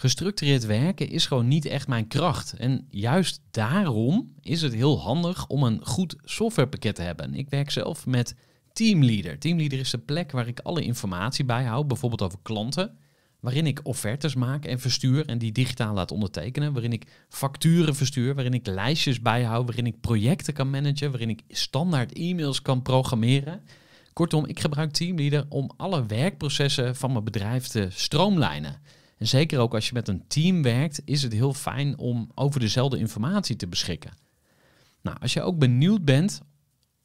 gestructureerd werken is gewoon niet echt mijn kracht. En juist daarom is het heel handig om een goed softwarepakket te hebben. Ik werk zelf met Teamleader. Teamleader is de plek waar ik alle informatie bijhoud, bijvoorbeeld over klanten, waarin ik offertes maak en verstuur en die digitaal laat ondertekenen, waarin ik facturen verstuur, waarin ik lijstjes bijhoud, waarin ik projecten kan managen, waarin ik standaard e-mails kan programmeren. Kortom, ik gebruik Teamleader om alle werkprocessen van mijn bedrijf te stroomlijnen. En zeker ook als je met een team werkt, is het heel fijn om over dezelfde informatie te beschikken. Nou, als je ook benieuwd bent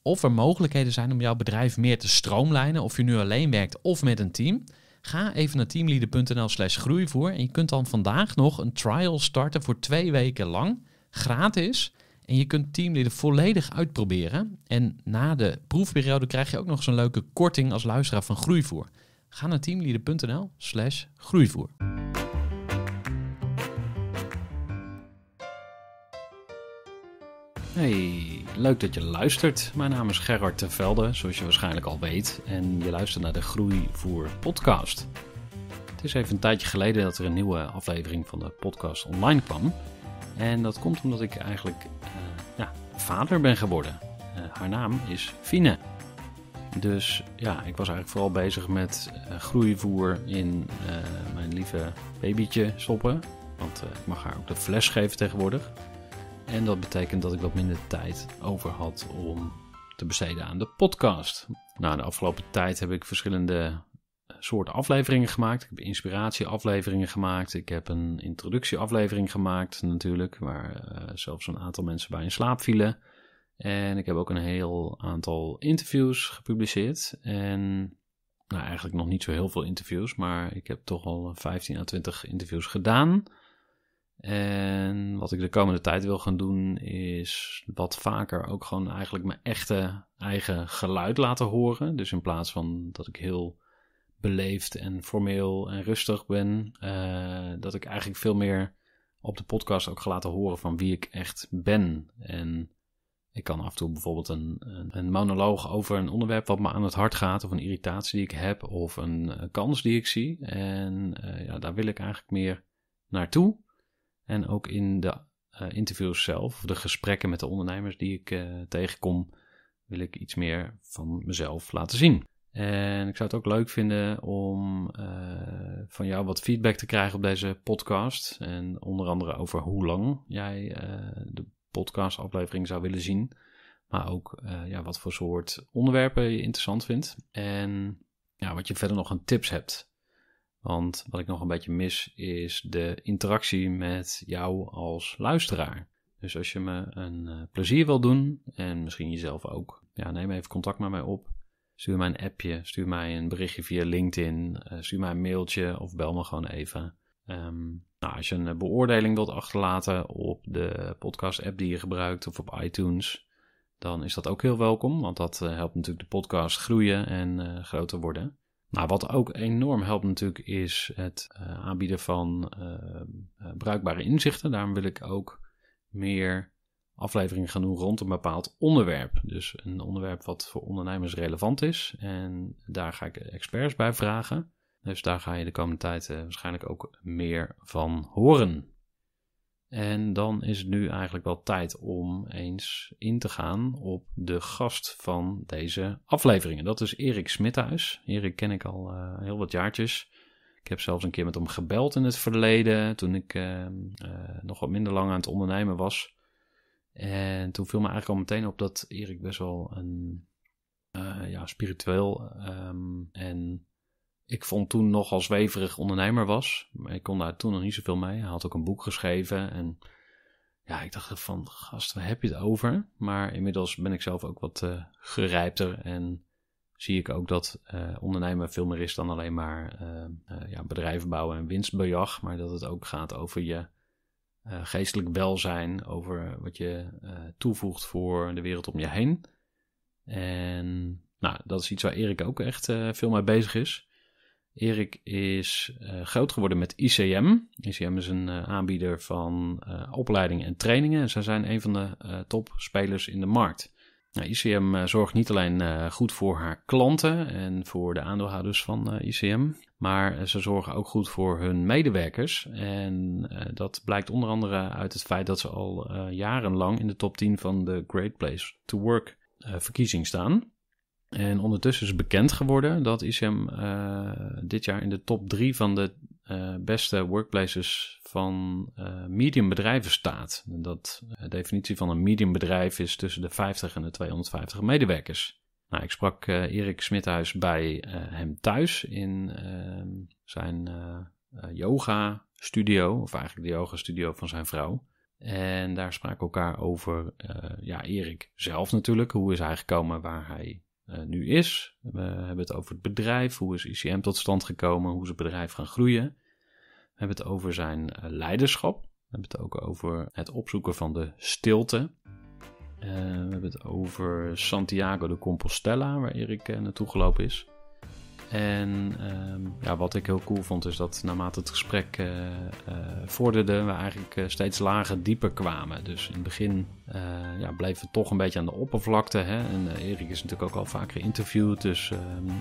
of er mogelijkheden zijn om jouw bedrijf meer te stroomlijnen, of je nu alleen werkt of met een team, ga even naar teamleader.nl/slash groeivoer en je kunt dan vandaag nog een trial starten voor twee weken lang, gratis. En je kunt Teamleader volledig uitproberen. En na de proefperiode krijg je ook nog zo'n leuke korting als luisteraar van Groeivoer. Ga naar teamleader.nl slash groeivoer. Hey, leuk dat je luistert. Mijn naam is Gerard ten Velde, zoals je waarschijnlijk al weet. En je luistert naar de Groeivoer podcast. Het is even een tijdje geleden dat er een nieuwe aflevering van de podcast online kwam. En dat komt omdat ik eigenlijk eh, ja, vader ben geworden. Eh, haar naam is Fine. Dus ja, ik was eigenlijk vooral bezig met eh, groeivoer in eh, mijn lieve babytje stoppen. Want eh, ik mag haar ook de fles geven tegenwoordig. En dat betekent dat ik wat minder tijd over had om te besteden aan de podcast. Na de afgelopen tijd heb ik verschillende soorten afleveringen gemaakt. Ik heb inspiratieafleveringen gemaakt. Ik heb een introductieaflevering gemaakt natuurlijk, waar zelfs een aantal mensen bij in slaap vielen. En ik heb ook een heel aantal interviews gepubliceerd. En nou, eigenlijk nog niet zo heel veel interviews, maar ik heb toch al 15 à 20 interviews gedaan. En wat ik de komende tijd wil gaan doen, is wat vaker ook gewoon eigenlijk mijn echte eigen geluid laten horen. Dus in plaats van dat ik heel beleefd en formeel en rustig ben, eh, dat ik eigenlijk veel meer op de podcast ook ga laten horen van wie ik echt ben. En ik kan af en toe bijvoorbeeld een, een, monoloog over een onderwerp wat me aan het hart gaat, of een irritatie die ik heb, of een kans die ik zie. En eh, ja, daar wil ik eigenlijk meer naartoe. En ook in de eh, interviews zelf, de gesprekken met de ondernemers die ik eh, tegenkom, wil ik iets meer van mezelf laten zien. En ik zou het ook leuk vinden om van jou wat feedback te krijgen op deze podcast. En onder andere over hoe lang jij de podcastaflevering zou willen zien. Maar ook eh, ja, wat voor soort onderwerpen je interessant vindt. En ja, wat je verder nog aan tips hebt. Want wat ik nog een beetje mis is de interactie met jou als luisteraar. Dus als je me een eh, plezier wil doen en misschien jezelf ook, ja, neem even contact met mij op. Stuur mij een appje, stuur mij een berichtje via LinkedIn, eh, stuur mij een mailtje of bel me gewoon even. Um, nou, als je een eh, beoordeling wilt achterlaten op de podcast-app die je gebruikt of op iTunes, dan is dat ook heel welkom, want dat eh, helpt natuurlijk de podcast groeien en eh, groter worden. Nou, wat ook enorm helpt natuurlijk is het aanbieden van bruikbare inzichten. Daarom wil ik ook meer afleveringen gaan doen rond een bepaald onderwerp. Dus een onderwerp wat voor ondernemers relevant is. En daar ga ik experts bij vragen. Dus daar ga je de komende tijd eh, waarschijnlijk ook meer van horen. En dan is het nu eigenlijk wel tijd om eens in te gaan op de gast van deze afleveringen. Dat is Erik Smithuis. Erik ken ik al eh, heel wat jaartjes. Ik heb zelfs een keer met hem gebeld in het verleden, toen ik ehm, eh, nog wat minder lang aan het ondernemen was. En toen viel me eigenlijk al meteen op dat Erik best wel een ja, spiritueel ehm, en ik vond toen nogal zweverig ondernemer was. ik kon daar toen nog niet zoveel mee. Hij had ook een boek geschreven. En ja, ik dacht van, gast, waar heb je het over? Maar inmiddels ben ik zelf ook wat uh, gerijpter. En zie ik ook dat eh, ondernemen veel meer is dan alleen maar eh, ja, bedrijven bouwen en winstbejag. Maar dat het ook gaat over je geestelijk welzijn. Over wat je toevoegt voor de wereld om je heen. En nou, dat is iets waar Erik ook echt veel mee bezig is. Erik is eh, groot geworden met ICM. ICM is een eh, aanbieder van uh, eh, opleidingen en trainingen. En zij zijn een van de topspelers in de markt. Nou, ICM zorgt niet alleen goed voor haar klanten en voor de aandeelhouders van ICM, maar ze zorgen ook goed voor hun medewerkers. En dat blijkt onder andere uit het feit dat ze al jarenlang in de top 10 van de Great Place to Work verkiezing staan. En ondertussen is bekend geworden dat ICM eh, dit jaar in de top 3 van de eh, beste workplaces van eh, mediumbedrijven medium bedrijven staat. dat de definitie van een medium bedrijf is tussen de 50 en de 250 medewerkers. Nou, ik sprak Erik Smithuis bij hem thuis in ehm, zijn yoga studio, of eigenlijk de yoga studio van zijn vrouw. En daar spraken we elkaar over, ja, Erik zelf natuurlijk, hoe is hij gekomen waar hij eh, nu is. We hebben het over het bedrijf, hoe is ICM tot stand gekomen, hoe ze het bedrijf gaan groeien. We hebben het over zijn eh, leiderschap. We hebben het ook over het opzoeken van de stilte. Eh, we hebben het over Santiago de Compostela, waar Erik naartoe gelopen is. En ehm, ja, wat ik heel cool vond, is dat naarmate het gesprek uh, vorderde, we eigenlijk eh, steeds lager dieper kwamen. Dus in het begin ja, bleef het toch een beetje aan de oppervlakte. Hè? En Erik is natuurlijk ook al vaker geïnterviewd, dus ehm,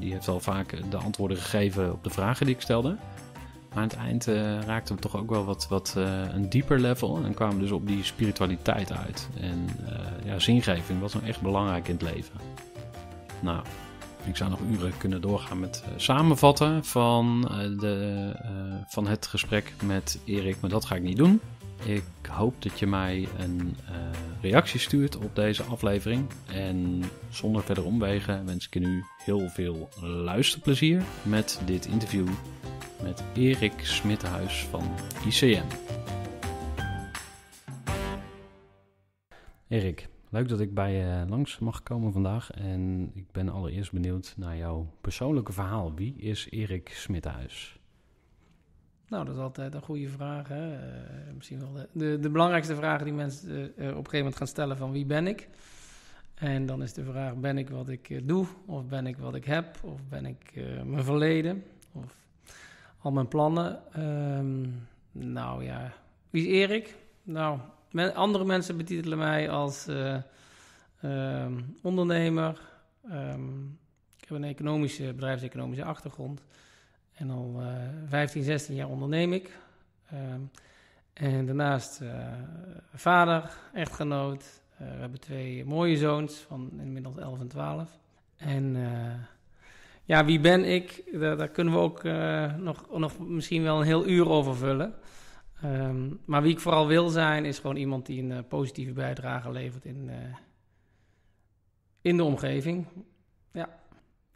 die heeft al vaak de antwoorden gegeven op de vragen die ik stelde. Maar aan het eind raakten we toch ook wel wat, wat een dieper level en kwamen dus op die spiritualiteit uit. En ja, zingeving was dan echt belangrijk in het leven. Nou, ik zou nog uren kunnen doorgaan met eh, samenvatten van, eh, de, eh, van het gesprek met Erik, maar dat ga ik niet doen. Ik hoop dat je mij een reactie stuurt op deze aflevering. En zonder verder omwegen wens ik je nu heel veel luisterplezier met dit interview met Erik Smithuis van ICM. Erik, Leuk dat ik bij je langs mag komen vandaag. En ik ben allereerst benieuwd naar jouw persoonlijke verhaal. Wie is Erik Smithuis? Nou, dat is altijd een goede vraag. Hè? Eh, misschien wel de, de, de, belangrijkste vraag die mensen eh, op een gegeven moment gaan stellen van wie ben ik? En dan is de vraag, ben ik wat ik eh, doe? Of ben ik wat ik heb? Of ben ik mijn verleden? Of al mijn plannen? Ehm, nou ja, wie is Erik? Nou, andere mensen betitelen mij als eh, ehm, ondernemer. Ehm, ik heb een economische, bedrijfseconomische achtergrond. En al 15, eh, 16 jaar onderneem ik. Ehm, en daarnaast uh, vader, echtgenoot. we hebben twee mooie zoons van inmiddels 11 en 12. En ja, wie ben ik? Daar, kunnen we ook nog, nog misschien wel een heel uur over vullen. Ehm, maar wie ik vooral wil zijn, is gewoon iemand die een eh, positieve bijdrage levert in, eh, in de omgeving. Ja.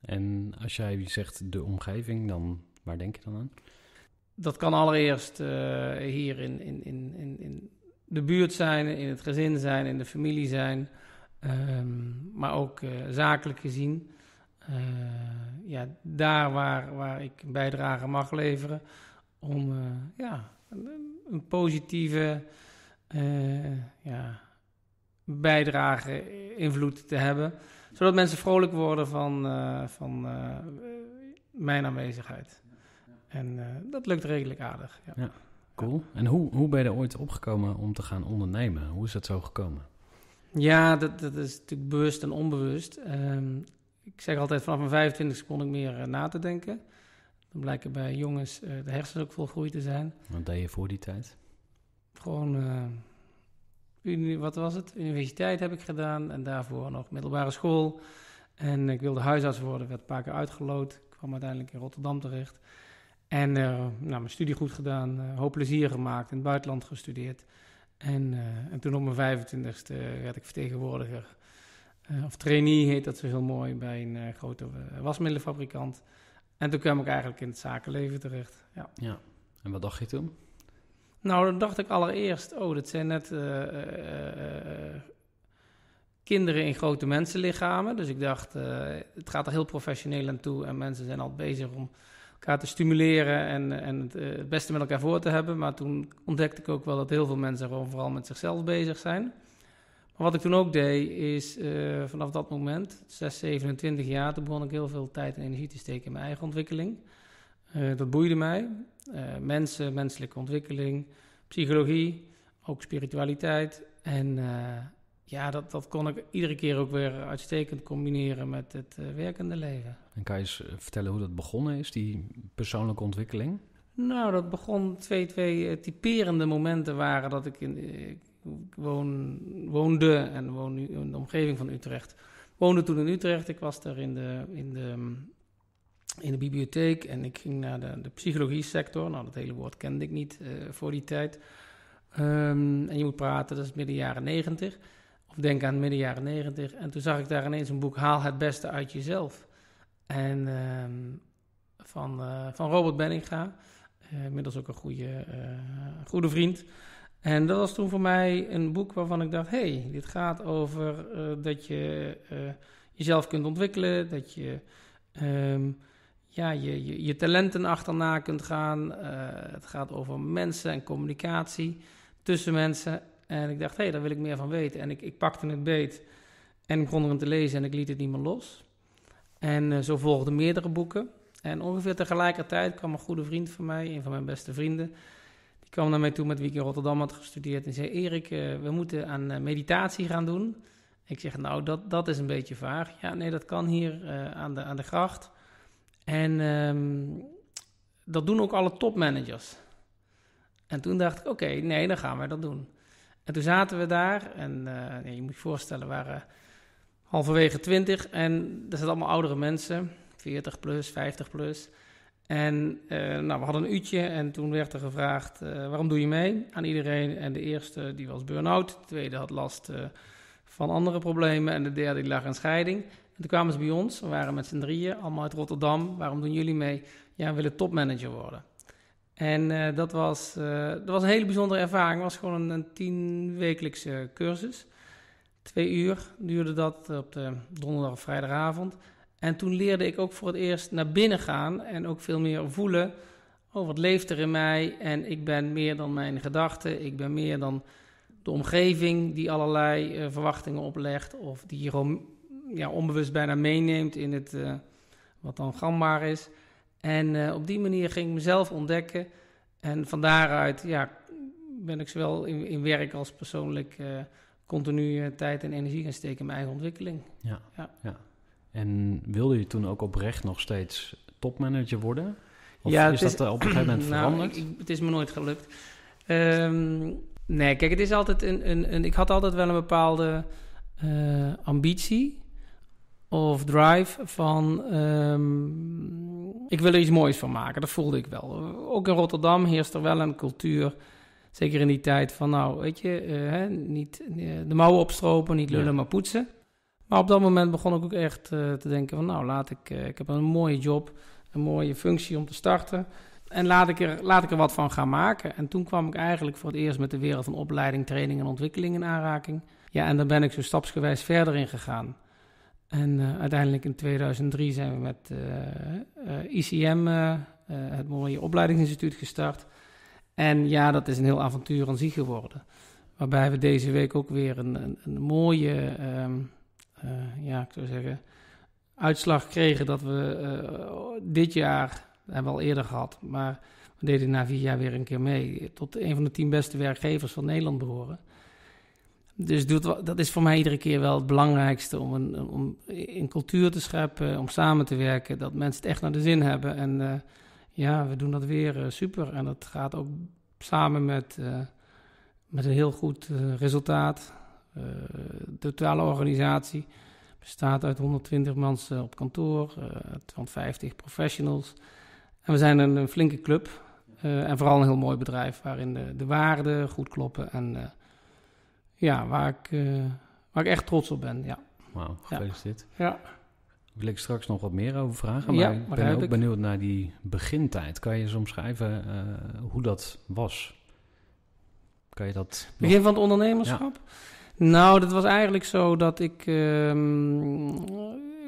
En als jij zegt de omgeving, dan waar denk je dan aan? Dat kan allereerst eh, hier in, in, in, in, in de buurt zijn, in het gezin zijn, in de familie zijn, ehm, maar ook zakelijk gezien. ja, daar waar, waar ik een bijdrage mag leveren, om eh, ja, een, positieve eh, ja, bijdrage, eh, invloed te hebben. Zodat mensen vrolijk worden van, van mijn aanwezigheid. En dat lukt redelijk aardig. Ja. cool. En hoe, hoe ben je er ooit opgekomen om te gaan ondernemen? Hoe is dat zo gekomen? Ja, dat, dat is natuurlijk bewust en onbewust. Ehm, ik zeg altijd, vanaf mijn 25 kon ik meer na te denken. Dan blijken bij jongens eh, de hersenen ook groei te zijn. Wat deed je voor die tijd? Gewoon, eh, wat was het? Universiteit heb ik gedaan en daarvoor nog middelbare school. En ik wilde huisarts worden, werd een paar keer uitgeloot. Ik kwam uiteindelijk in Rotterdam terecht. En eh, nou, mijn studie goed gedaan, hoop plezier gemaakt, in het buitenland gestudeerd. En, en toen op mijn 25ste werd ik vertegenwoordiger of trainee heet dat zo heel mooi bij een grote wasmiddelenfabrikant. En toen kwam ik eigenlijk in het zakenleven terecht. Ja. ja. En wat dacht je toen? Nou, dan dacht ik allereerst, oh, dat zijn net eh, eh, eh, kinderen in grote mensenlichamen. Dus ik dacht, het gaat er heel professioneel aan toe. En mensen zijn al bezig om elkaar te stimuleren en, en het, het beste met elkaar voor te hebben. Maar toen ontdekte ik ook wel dat heel veel mensen gewoon vooral met zichzelf bezig zijn wat ik toen ook deed, is eh, vanaf dat moment, 6, 27 jaar, toen begon ik heel veel tijd en energie te steken in mijn eigen ontwikkeling. Eh, dat boeide mij. Eh, mensen, menselijke ontwikkeling, psychologie, ook spiritualiteit. En ja, dat, dat kon ik iedere keer ook weer uitstekend combineren met het werkende leven. En kan je eens vertellen hoe dat begonnen is, die persoonlijke ontwikkeling? Nou, dat begon twee, twee typerende momenten waren dat ik, in, ik woon, woonde en woon nu in de omgeving van Utrecht. Woonde toen in Utrecht. Ik was daar in de, in de, in de bibliotheek en ik ging naar de, de psychologie sector. Nou, dat hele woord kende ik niet eh, voor die tijd. Ehm, en je moet praten, dat is midden jaren negentig. Of denk aan midden jaren negentig. En toen zag ik daar ineens een boek, Haal het beste uit jezelf. En ehm, van, eh, van Robert Benninga, uh, inmiddels ook een goede, goede vriend. En dat was toen voor mij een boek waarvan ik dacht: hey, dit gaat over eh, dat je eh, jezelf kunt ontwikkelen, dat je ehm, ja, je, je, je, talenten achterna kunt gaan. Eh, het gaat over mensen en communicatie tussen mensen. En ik dacht: hé, hey, daar wil ik meer van weten. En ik, ik pakte het beet en begon erin te lezen en ik liet het niet meer los. En zo volgden meerdere boeken. En ongeveer tegelijkertijd kwam een goede vriend van mij, een van mijn beste vrienden ik kwam naar mij toe met wie ik in Rotterdam had gestudeerd en zei: Erik, eh, we moeten aan eh, meditatie gaan doen. Ik zeg: Nou, dat, dat is een beetje vaag. Ja, nee, dat kan hier eh, aan, de, aan de gracht. En ehm, dat doen ook alle topmanagers. En toen dacht ik: Oké, nee, dan gaan wij dat doen. En toen zaten we daar en uh, je moet je voorstellen, we waren halverwege twintig en er zaten allemaal oudere mensen, 40 plus, 50 plus. En eh, nou, we hadden een uurtje en toen werd er gevraagd: eh, waarom doe je mee aan iedereen? En de eerste die was burn-out, de tweede had last eh, van andere problemen en de derde die lag in scheiding. En toen kwamen ze bij ons, we waren met z'n drieën, allemaal uit Rotterdam. Waarom doen jullie mee? Ja, we willen topmanager worden. En dat, was, was een hele bijzondere ervaring. Het was gewoon een, een tienwekelijkse cursus. Twee uur duurde dat op de donderdag of vrijdagavond. En toen leerde ik ook voor het eerst naar binnen gaan en ook veel meer voelen. Oh, wat leeft er in mij? En ik ben meer dan mijn gedachten. Ik ben meer dan de omgeving die allerlei eh, verwachtingen oplegt. Of die je ja, onbewust bijna meeneemt in het eh, wat dan gangbaar is. En eh, op die manier ging ik mezelf ontdekken. En van daaruit ja, ben ik zowel in, in werk als persoonlijk continu tijd en energie gaan steken in mijn eigen ontwikkeling. ja. ja. En wilde je toen ook oprecht nog steeds topmanager worden? Of ja, is, dat eh, op een gegeven moment nou, veranderd? het is me nooit gelukt. Ehm, nee, kijk, het is altijd een, een, een, Ik had altijd wel een bepaalde eh, ambitie of drive van ehm, ik wil er iets moois van maken. Dat voelde ik wel. Ook in Rotterdam heerst er wel een cultuur, zeker in die tijd van nou, weet je, eh, hè, niet de mouwen opstropen, niet lullen maar poetsen. Maar op dat moment begon ik ook echt eh, te denken van nou, laat ik, eh, ik heb een mooie job, een mooie functie om te starten. En laat ik, er, laat ik er wat van gaan maken. En toen kwam ik eigenlijk voor het eerst met de wereld van opleiding, training en ontwikkeling in aanraking. Ja, en daar ben ik zo stapsgewijs verder in gegaan. En eh, uiteindelijk in 2003 zijn we met ICM, het mooie opleidingsinstituut, gestart. En ja, dat is een heel avontuur aan zich geworden. Waarbij we deze week ook weer een, een, mooie ehm, eh, ja, ik zou zeggen, uitslag kregen dat we eh, dit jaar, dat hebben we al eerder gehad, maar we deden na vier jaar weer een keer mee, tot een van de tien beste werkgevers van Nederland behoren. Dus dat is voor mij iedere keer wel het belangrijkste om, een, om in cultuur te scheppen, om samen te werken, dat mensen het echt naar de zin hebben. En eh, ja, we doen dat weer super. En dat gaat ook samen met, met een heel goed resultaat eh, de totale organisatie bestaat uit 120 mensen op kantoor, 250 eh, professionals. En we zijn een, flinke club eh, en vooral een heel mooi bedrijf waarin de, de waarden goed kloppen en ja, waar ik, waar ik echt trots op ben. Ja. Wauw, gefeliciteerd. Ja. Wil ik straks nog wat meer over vragen, maar, ben ik ben ook benieuwd naar die begintijd. Kan je eens omschrijven hoe dat was? Kan je dat... Begin van het ondernemerschap? Ja. Nou, dat was eigenlijk zo dat ik um,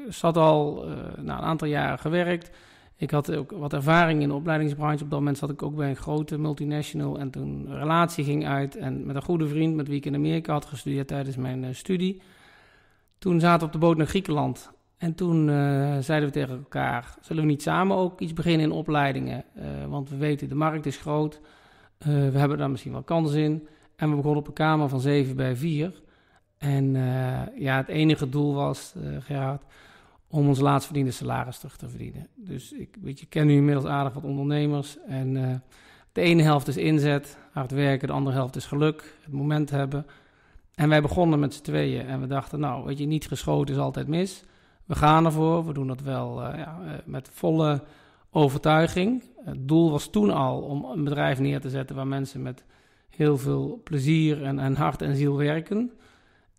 zat al eh, na nou, een aantal jaren gewerkt. Ik had ook wat ervaring in de opleidingsbranche. Op dat moment zat ik ook bij een grote multinational. En toen een relatie ging uit. En met een goede vriend met wie ik in Amerika had gestudeerd tijdens mijn eh, studie. Toen zaten we op de boot naar Griekenland. En toen eh, zeiden we tegen elkaar: zullen we niet samen ook iets beginnen in opleidingen? want we weten, de markt is groot. we hebben daar misschien wel kans in. En we begonnen op een kamer van 7 bij 4. En eh, ja, het enige doel was, uh, Gerard, om ons laatst verdiende salaris terug te verdienen. Dus ik weet je, ken nu inmiddels aardig wat ondernemers. En eh, de ene helft is inzet, hard werken. De andere helft is geluk, het moment hebben. En wij begonnen met z'n tweeën. En we dachten, nou, weet je, niet geschoten is altijd mis. We gaan ervoor. We doen dat wel ja, met volle overtuiging. Het doel was toen al om een bedrijf neer te zetten waar mensen met heel veel plezier en, en hart en ziel werken.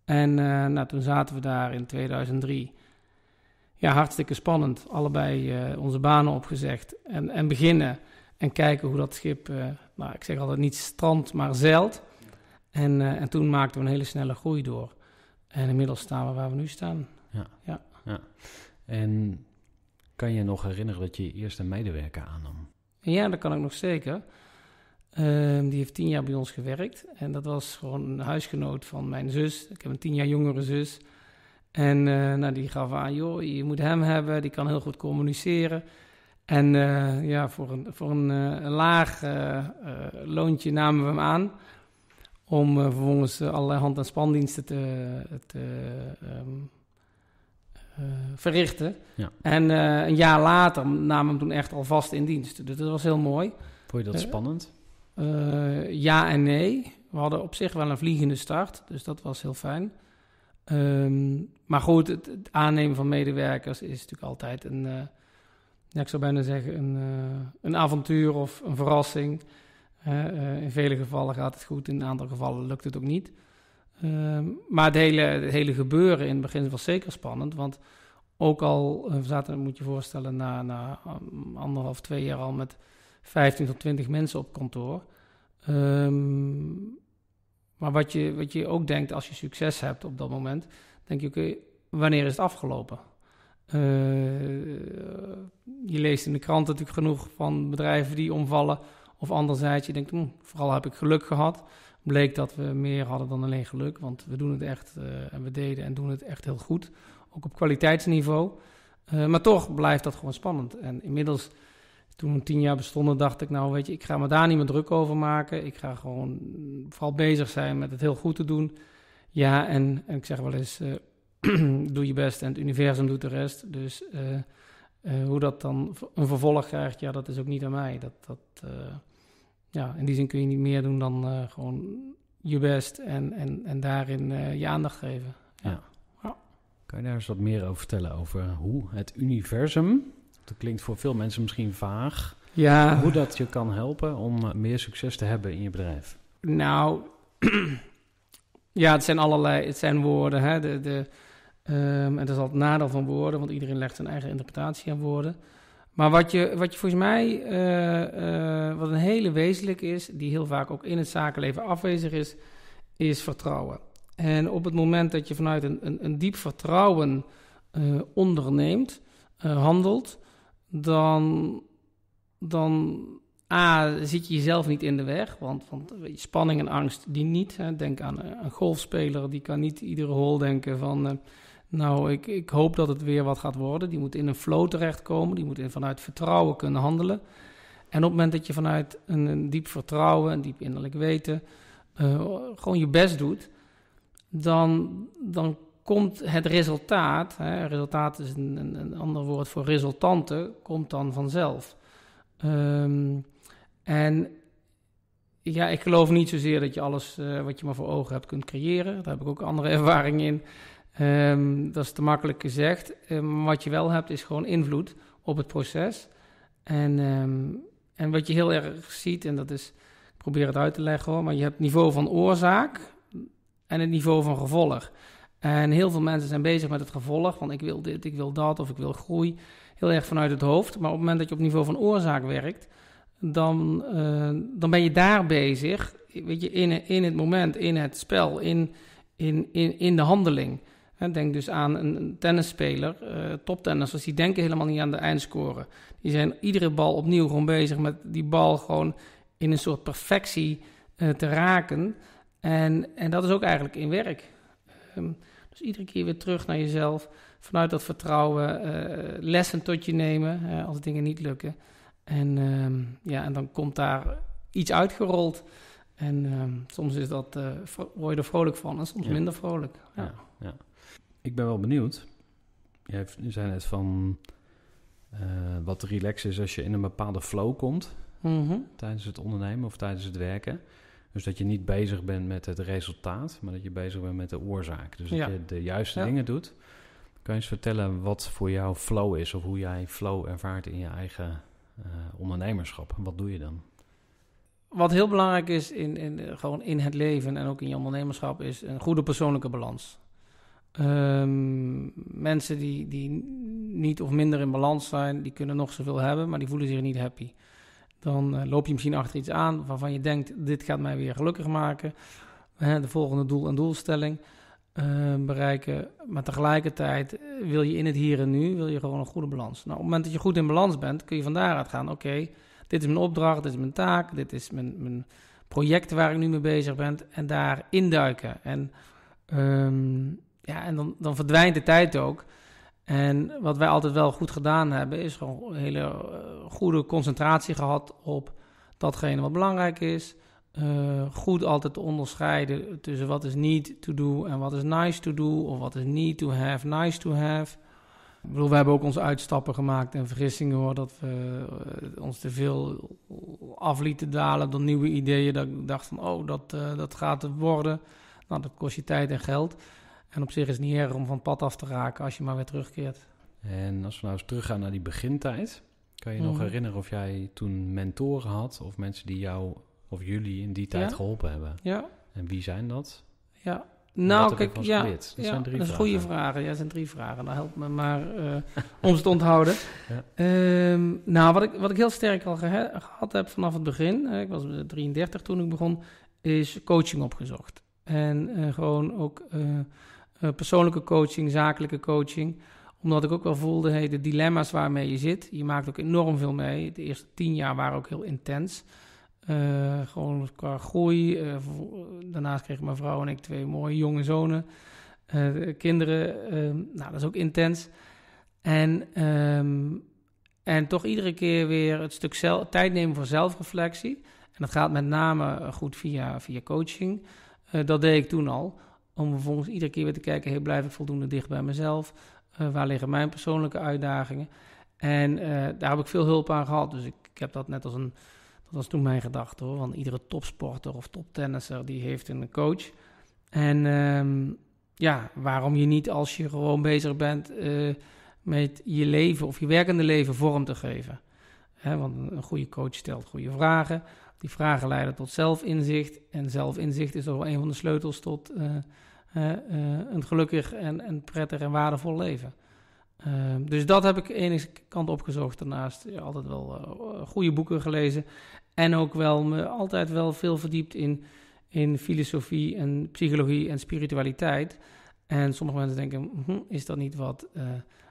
En eh, nou, toen zaten we daar in 2003. Ja, hartstikke spannend. Allebei eh, onze banen opgezegd. En, en beginnen en kijken hoe dat schip, eh, nou, ik zeg altijd niet strand, maar zeilt. En, en toen maakten we een hele snelle groei door. En inmiddels staan we waar we nu staan. Ja. ja. En kan je nog herinneren dat je je eerste medewerker aannam? Ja, dat kan ik nog zeker. Ehm, die heeft tien jaar bij ons gewerkt. En dat was gewoon een huisgenoot van mijn zus. Ik heb een tien jaar jongere zus. En eh, nou, die gaf aan, joh, je moet hem hebben. Die kan heel goed communiceren. En eh, ja, voor een, voor een, eh, laag loontje namen we hem aan. Om vervolgens allerlei hand- en spandiensten te, ehm, verrichten. Ja. En een jaar later namen we hem toen echt al vast in dienst. Dus dat was heel mooi. Vond je dat spannend? Eh, ja en nee. We hadden op zich wel een vliegende start, dus dat was heel fijn. Ehm, maar goed, het, aannemen van medewerkers is natuurlijk altijd een, uh, ja, bijna zeggen, een, eh, een avontuur of een verrassing. in vele gevallen gaat het goed, in een aantal gevallen lukt het ook niet. Ehm, maar het hele, het hele gebeuren in het begin was zeker spannend, want ook al we zaten, moet je voorstellen, na, na um, anderhalf, twee jaar al met 15 tot 20 mensen op kantoor. Ehm, maar wat je, wat je ook denkt als je succes hebt op dat moment, denk je, wanneer is het afgelopen? Eh, je leest in de krant natuurlijk genoeg van bedrijven die omvallen. Of anderzijds, je denkt, hm, vooral heb ik geluk gehad. Bleek dat we meer hadden dan alleen geluk, want we doen het echt eh, en we deden en doen het echt heel goed. Ook op kwaliteitsniveau. Eh, maar toch blijft dat gewoon spannend. En inmiddels toen we tien jaar bestonden, dacht ik, nou weet je, ik ga me daar niet meer druk over maken. Ik ga gewoon vooral bezig zijn met het heel goed te doen. Ja, en, en ik zeg wel eens, eh, doe je best en het universum doet de rest. Dus eh, eh, hoe dat dan een vervolg krijgt, ja, dat is ook niet aan mij. Dat, dat, ja, in die zin kun je niet meer doen dan gewoon je best en, en, en daarin je aandacht geven. Ja. ja. Kan je daar eens wat meer over vertellen, over hoe het universum dat klinkt voor veel mensen misschien vaag. Ja. Hoe dat je kan helpen om meer succes te hebben in je bedrijf? Nou, ja, het zijn allerlei, het zijn woorden. Hè? De, de, ehm, en is altijd nadeel van woorden, want iedereen legt zijn eigen interpretatie aan woorden. Maar wat je, wat je volgens mij, eh, eh, wat een hele wezenlijk is, die heel vaak ook in het zakenleven afwezig is, is vertrouwen. En op het moment dat je vanuit een, een, een diep vertrouwen eh, onderneemt, handelt, dan, dan A, zit je jezelf niet in de weg, want, want spanning en angst die niet. Hè. Denk aan een golfspeler, die kan niet iedere hol denken van... Eh, nou, ik, ik hoop dat het weer wat gaat worden. Die moet in een flow terechtkomen, die moet in, vanuit vertrouwen kunnen handelen. En op het moment dat je vanuit een, diep vertrouwen, een diep innerlijk weten, eh, gewoon je best doet, dan, dan komt het resultaat, hè, resultaat is een, een, ander woord voor resultante, komt dan vanzelf. Ehm, en ja, ik geloof niet zozeer dat je alles eh, wat je maar voor ogen hebt kunt creëren. Daar heb ik ook andere ervaring in. Ehm, dat is te makkelijk gezegd. Um, wat je wel hebt is gewoon invloed op het proces. En, en wat je heel erg ziet, en dat is, ik probeer het uit te leggen hoor, maar je hebt het niveau van oorzaak en het niveau van gevolg. En heel veel mensen zijn bezig met het gevolg, van ik wil dit, ik wil dat of ik wil groei. Heel erg vanuit het hoofd. Maar op het moment dat je op niveau van oorzaak werkt, dan, eh, dan ben je daar bezig. Weet je, in, in het moment, in het spel, in, in, in, in de handeling. Denk dus aan een tennisspeler, uh, toptennissers, die denken helemaal niet aan de eindscore. Die zijn iedere bal opnieuw gewoon bezig met die bal gewoon in een soort perfectie eh, te raken. En, en dat is ook eigenlijk in werk. Um, dus iedere keer weer terug naar jezelf. Vanuit dat vertrouwen eh, lessen tot je nemen als dingen niet lukken. En, ehm, ja, en dan komt daar iets uitgerold. En ehm, soms is dat, uh, word je er vrolijk van en soms minder vrolijk. Ja. Ja, Ik ben wel benieuwd. Je zei net van eh, wat relax is als je in een bepaalde flow komt mhm. tijdens het ondernemen of tijdens het werken. Dus dat je niet bezig bent met het resultaat, maar dat je bezig bent met de oorzaak. Dus dat je de juiste dingen doet. Kan je eens vertellen wat voor jou flow is of hoe jij flow ervaart in je eigen eh, ondernemerschap? Wat doe je dan? Wat heel belangrijk is in, in, eh, gewoon in het leven en ook in je ondernemerschap is een goede persoonlijke balans. Ehm, mensen die, die niet of minder in balans zijn, die kunnen nog zoveel hebben, maar die voelen zich niet happy. Dan eh, loop je misschien achter iets aan waarvan je denkt: dit gaat mij weer gelukkig maken. de volgende doel en doelstelling eh, bereiken. Maar tegelijkertijd eh, wil je in het hier en nu wil je gewoon een goede balans. Nou, op het moment dat je goed in balans bent, kun je van daaruit gaan: oké, dit is mijn opdracht, dit is mijn taak, dit is mijn, mijn project waar ik nu mee bezig ben. En daar induiken. En, ehm, ja, en dan, dan verdwijnt de tijd ook. En wat wij altijd wel goed gedaan hebben, is gewoon een hele eh, goede concentratie gehad op datgene wat belangrijk is. Eh, goed altijd te onderscheiden tussen wat is niet to do en wat is nice to do, of wat is need to have, nice to have. Ik bedoel, we hebben ook onze uitstappen gemaakt en vergissingen hoor, dat we eh, ons te veel af lieten dalen door nieuwe ideeën. Dat ik dacht van, oh, dat, dat gaat het worden. Nou, dat kost je tijd en geld. En op zich is het niet erg om van het pad af te raken als je maar weer terugkeert. En als we nou eens teruggaan naar die begintijd, kan je nog mhm. herinneren of jij toen mentoren had of mensen die jou of jullie in die tijd geholpen hebben? Ja. En wie zijn dat? Ja. Nou, kijk, ja, dat ja, zijn drie dat is goede vragen. Ja, dat zijn drie vragen. Dat nou, helpt me maar eh, om ze te onthouden. Ehm, nou, wat ik, wat ik heel sterk al gehad heb vanaf het begin, ik was 33 toen ik begon, is coaching opgezocht. En eh, gewoon ook eh, eh, persoonlijke coaching, zakelijke coaching. Omdat ik ook wel voelde, hey, de dilemma's waarmee je zit. Je maakt ook enorm veel mee. De eerste tien jaar waren ook heel intens. Uh, gewoon qua groei. Uh, daarnaast kregen mijn vrouw en ik twee mooie jonge zonen. kinderen, ehm, nou, dat is ook intens. En, ehm, en toch iedere keer weer het stuk zelf, tijd nemen voor zelfreflectie. En dat gaat met name goed via, via coaching. dat deed ik toen al. Om vervolgens iedere keer weer te kijken, hey, blijf ik voldoende dicht bij mezelf? Eh, waar liggen mijn persoonlijke uitdagingen? En eh, daar heb ik veel hulp aan gehad. Dus ik, heb dat net als een, dat was toen mijn gedachte hoor, van iedere topsporter of toptennisser die heeft een coach. En ehm, ja, waarom je niet als je gewoon bezig bent eh, met je leven of je werkende leven vorm te geven? want een goede coach stelt goede vragen, die vragen leiden tot zelfinzicht. En zelfinzicht is ook wel een van de sleutels tot eh, eh, eh, een gelukkig en, prettig en waardevol leven. Ehm, dus dat heb ik enigszins opgezocht. Daarnaast ja, altijd wel goede boeken gelezen. En ook wel me altijd wel veel verdiept in, in filosofie en psychologie en spiritualiteit. En sommige mensen denken, hm, is dat niet wat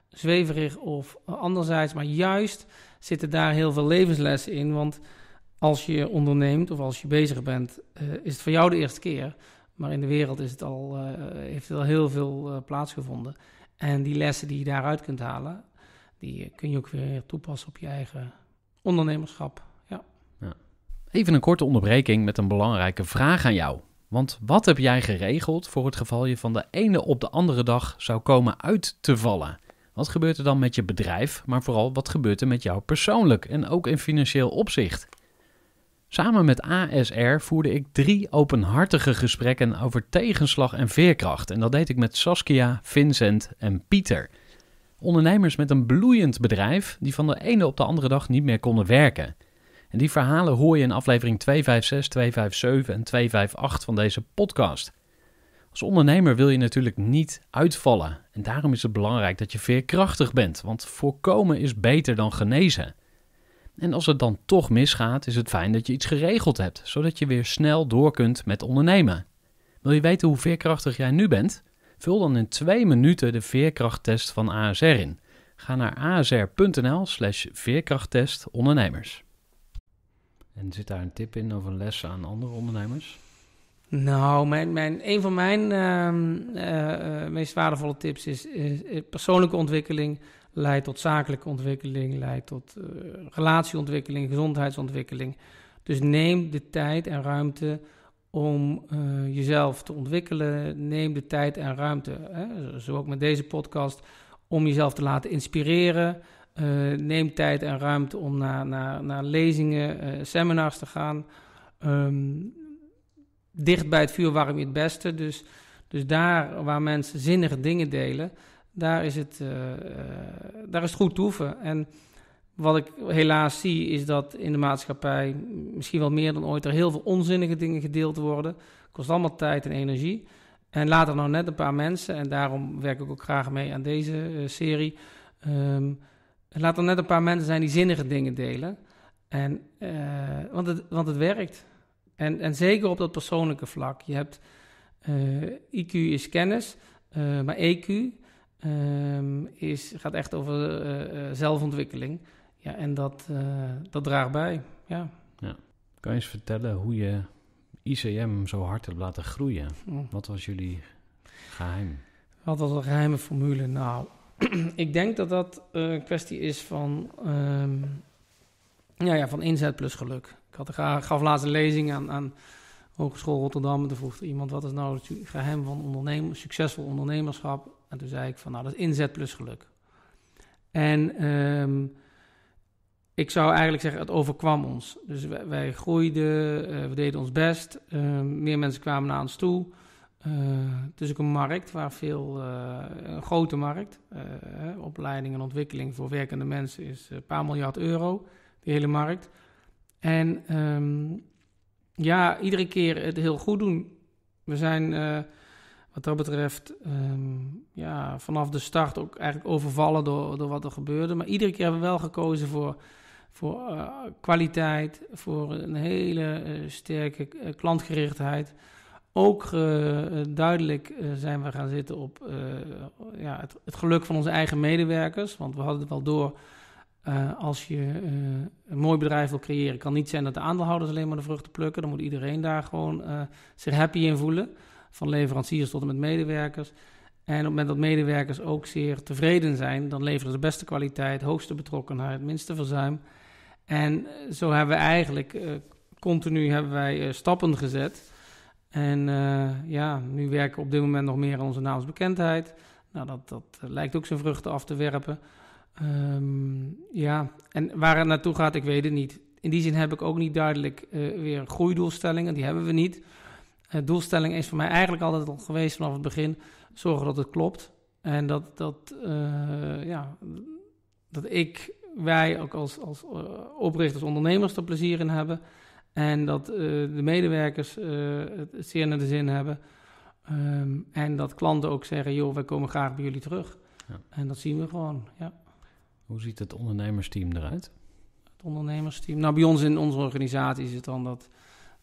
zweverig of anderzijds? Maar juist zitten daar heel veel levenslessen in. Want als je onderneemt of als je bezig bent, eh, is het voor jou de eerste keer. Maar in de wereld is het al, eh, heeft het al heel veel uh, plaatsgevonden. En die lessen die je daaruit kunt halen, die kun je ook weer toepassen op je eigen ondernemerschap. Ja. ja. Even een korte onderbreking met een belangrijke vraag aan jou. Want wat heb jij geregeld voor het geval je van de ene op de andere dag zou komen uit te vallen? Wat gebeurt er dan met je bedrijf, maar vooral wat gebeurt er met jou persoonlijk en ook in financieel opzicht? Samen met ASR voerde ik drie openhartige gesprekken over tegenslag en veerkracht. En dat deed ik met Saskia, Vincent en Pieter. Ondernemers met een bloeiend bedrijf die van de ene op de andere dag niet meer konden werken. En die verhalen hoor je in aflevering 256, 257 en 258 van deze podcast. Als ondernemer wil je natuurlijk niet uitvallen. En daarom is het belangrijk dat je veerkrachtig bent, want voorkomen is beter dan genezen. En als het dan toch misgaat, is het fijn dat je iets geregeld hebt, zodat je weer snel door kunt met ondernemen. Wil je weten hoe veerkrachtig jij nu bent? Vul dan in twee minuten de veerkrachttest van ASR in. Ga naar asr.nl/slash veerkrachttestondernemers. En zit daar een tip in of een les aan andere ondernemers? Nou, mijn, mijn, een van mijn ehm, eh, eh, meest waardevolle tips is, is persoonlijke ontwikkeling leidt tot zakelijke ontwikkeling, leidt tot eh, relatieontwikkeling, gezondheidsontwikkeling. Dus neem de tijd en ruimte om eh, jezelf te ontwikkelen. Neem de tijd en ruimte, hè, zo ook met deze podcast, om jezelf te laten inspireren. Eh, neem tijd en ruimte om naar, naar, naar lezingen, seminars te gaan. Ehm, dicht bij het vuur warm je het beste. Dus, dus daar waar mensen zinnige dingen delen, daar is het, eh, eh, daar is het goed toeven. En wat ik helaas zie is dat in de maatschappij misschien wel meer dan ooit er heel veel onzinnige dingen gedeeld worden. Kost allemaal tijd en energie. En er nou net een paar mensen, en daarom werk ik ook graag mee aan deze eh, serie. Um, laat er net een paar mensen zijn die zinnige dingen delen. En, want, het, want het werkt. En, en zeker op dat persoonlijke vlak. Je hebt IQ is kennis, maar EQ um, is, gaat echt over eh, eh, zelfontwikkeling. Ja, en dat, eh, dat draagt bij. Ja. ja. Kan je eens vertellen hoe je ICM zo hard hebt laten groeien? Hmm. Wat was jullie geheim? Wat was een geheime formule? Nou, ik denk dat dat een kwestie is van, ehm, ja, ja, van inzet plus geluk. Ik had, gaf laatst een lezing aan, aan Hogeschool Rotterdam. En toen vroeg er iemand: wat is nou het geheim van succesvol ondernemerschap? En toen zei ik van, nou, dat is inzet plus geluk. En ehm, ik zou eigenlijk zeggen, het overkwam ons. Dus wij, groeiden, eh, we deden ons best. Ehm, meer mensen kwamen naar ons toe. Uh, het is ook een markt waar veel, eh, een grote markt. opleiding en ontwikkeling voor werkende mensen is een paar miljard euro, de hele markt. En ehm, ja, iedere keer het heel goed doen. We zijn wat dat betreft ehm, ja, vanaf de start ook eigenlijk overvallen door, door wat er gebeurde. Maar iedere keer hebben we wel gekozen voor, voor eh, kwaliteit, voor een hele eh, sterke eh, klantgerichtheid. Ook duidelijk zijn we gaan zitten op ja, het, het, geluk van onze eigen medewerkers. Want we hadden het wel door, als je een mooi bedrijf wil creëren... kan niet zijn dat de aandeelhouders alleen maar de vruchten plukken. Dan moet iedereen daar gewoon zich happy in voelen van leveranciers tot en met medewerkers. En op het moment dat medewerkers ook zeer tevreden zijn, dan leveren ze de beste kwaliteit, hoogste betrokkenheid, minste verzuim. En eh, zo hebben we eigenlijk eh, continu hebben wij, eh, stappen gezet. En ja, nu werken we op dit moment nog meer aan onze naamsbekendheid. Nou, dat, dat lijkt ook zijn vruchten af te werpen. Ehm, ja, en waar het naartoe gaat, ik weet het niet. In die zin heb ik ook niet duidelijk weer groeidoelstellingen, die hebben we niet. Eh, doelstelling is voor mij eigenlijk altijd al geweest vanaf het begin: zorgen dat het klopt. En dat, dat, eh, ja, dat ik, wij ook als, als eh, oprichters, ondernemers er plezier in hebben. En dat de medewerkers het zeer naar de zin hebben. Ehm, en dat klanten ook zeggen: joh, wij komen graag bij jullie terug. Ja. En dat zien we gewoon. Ja. Hoe ziet het ondernemersteam eruit? Het ondernemersteam. Nou, bij ons in onze organisatie is het dan dat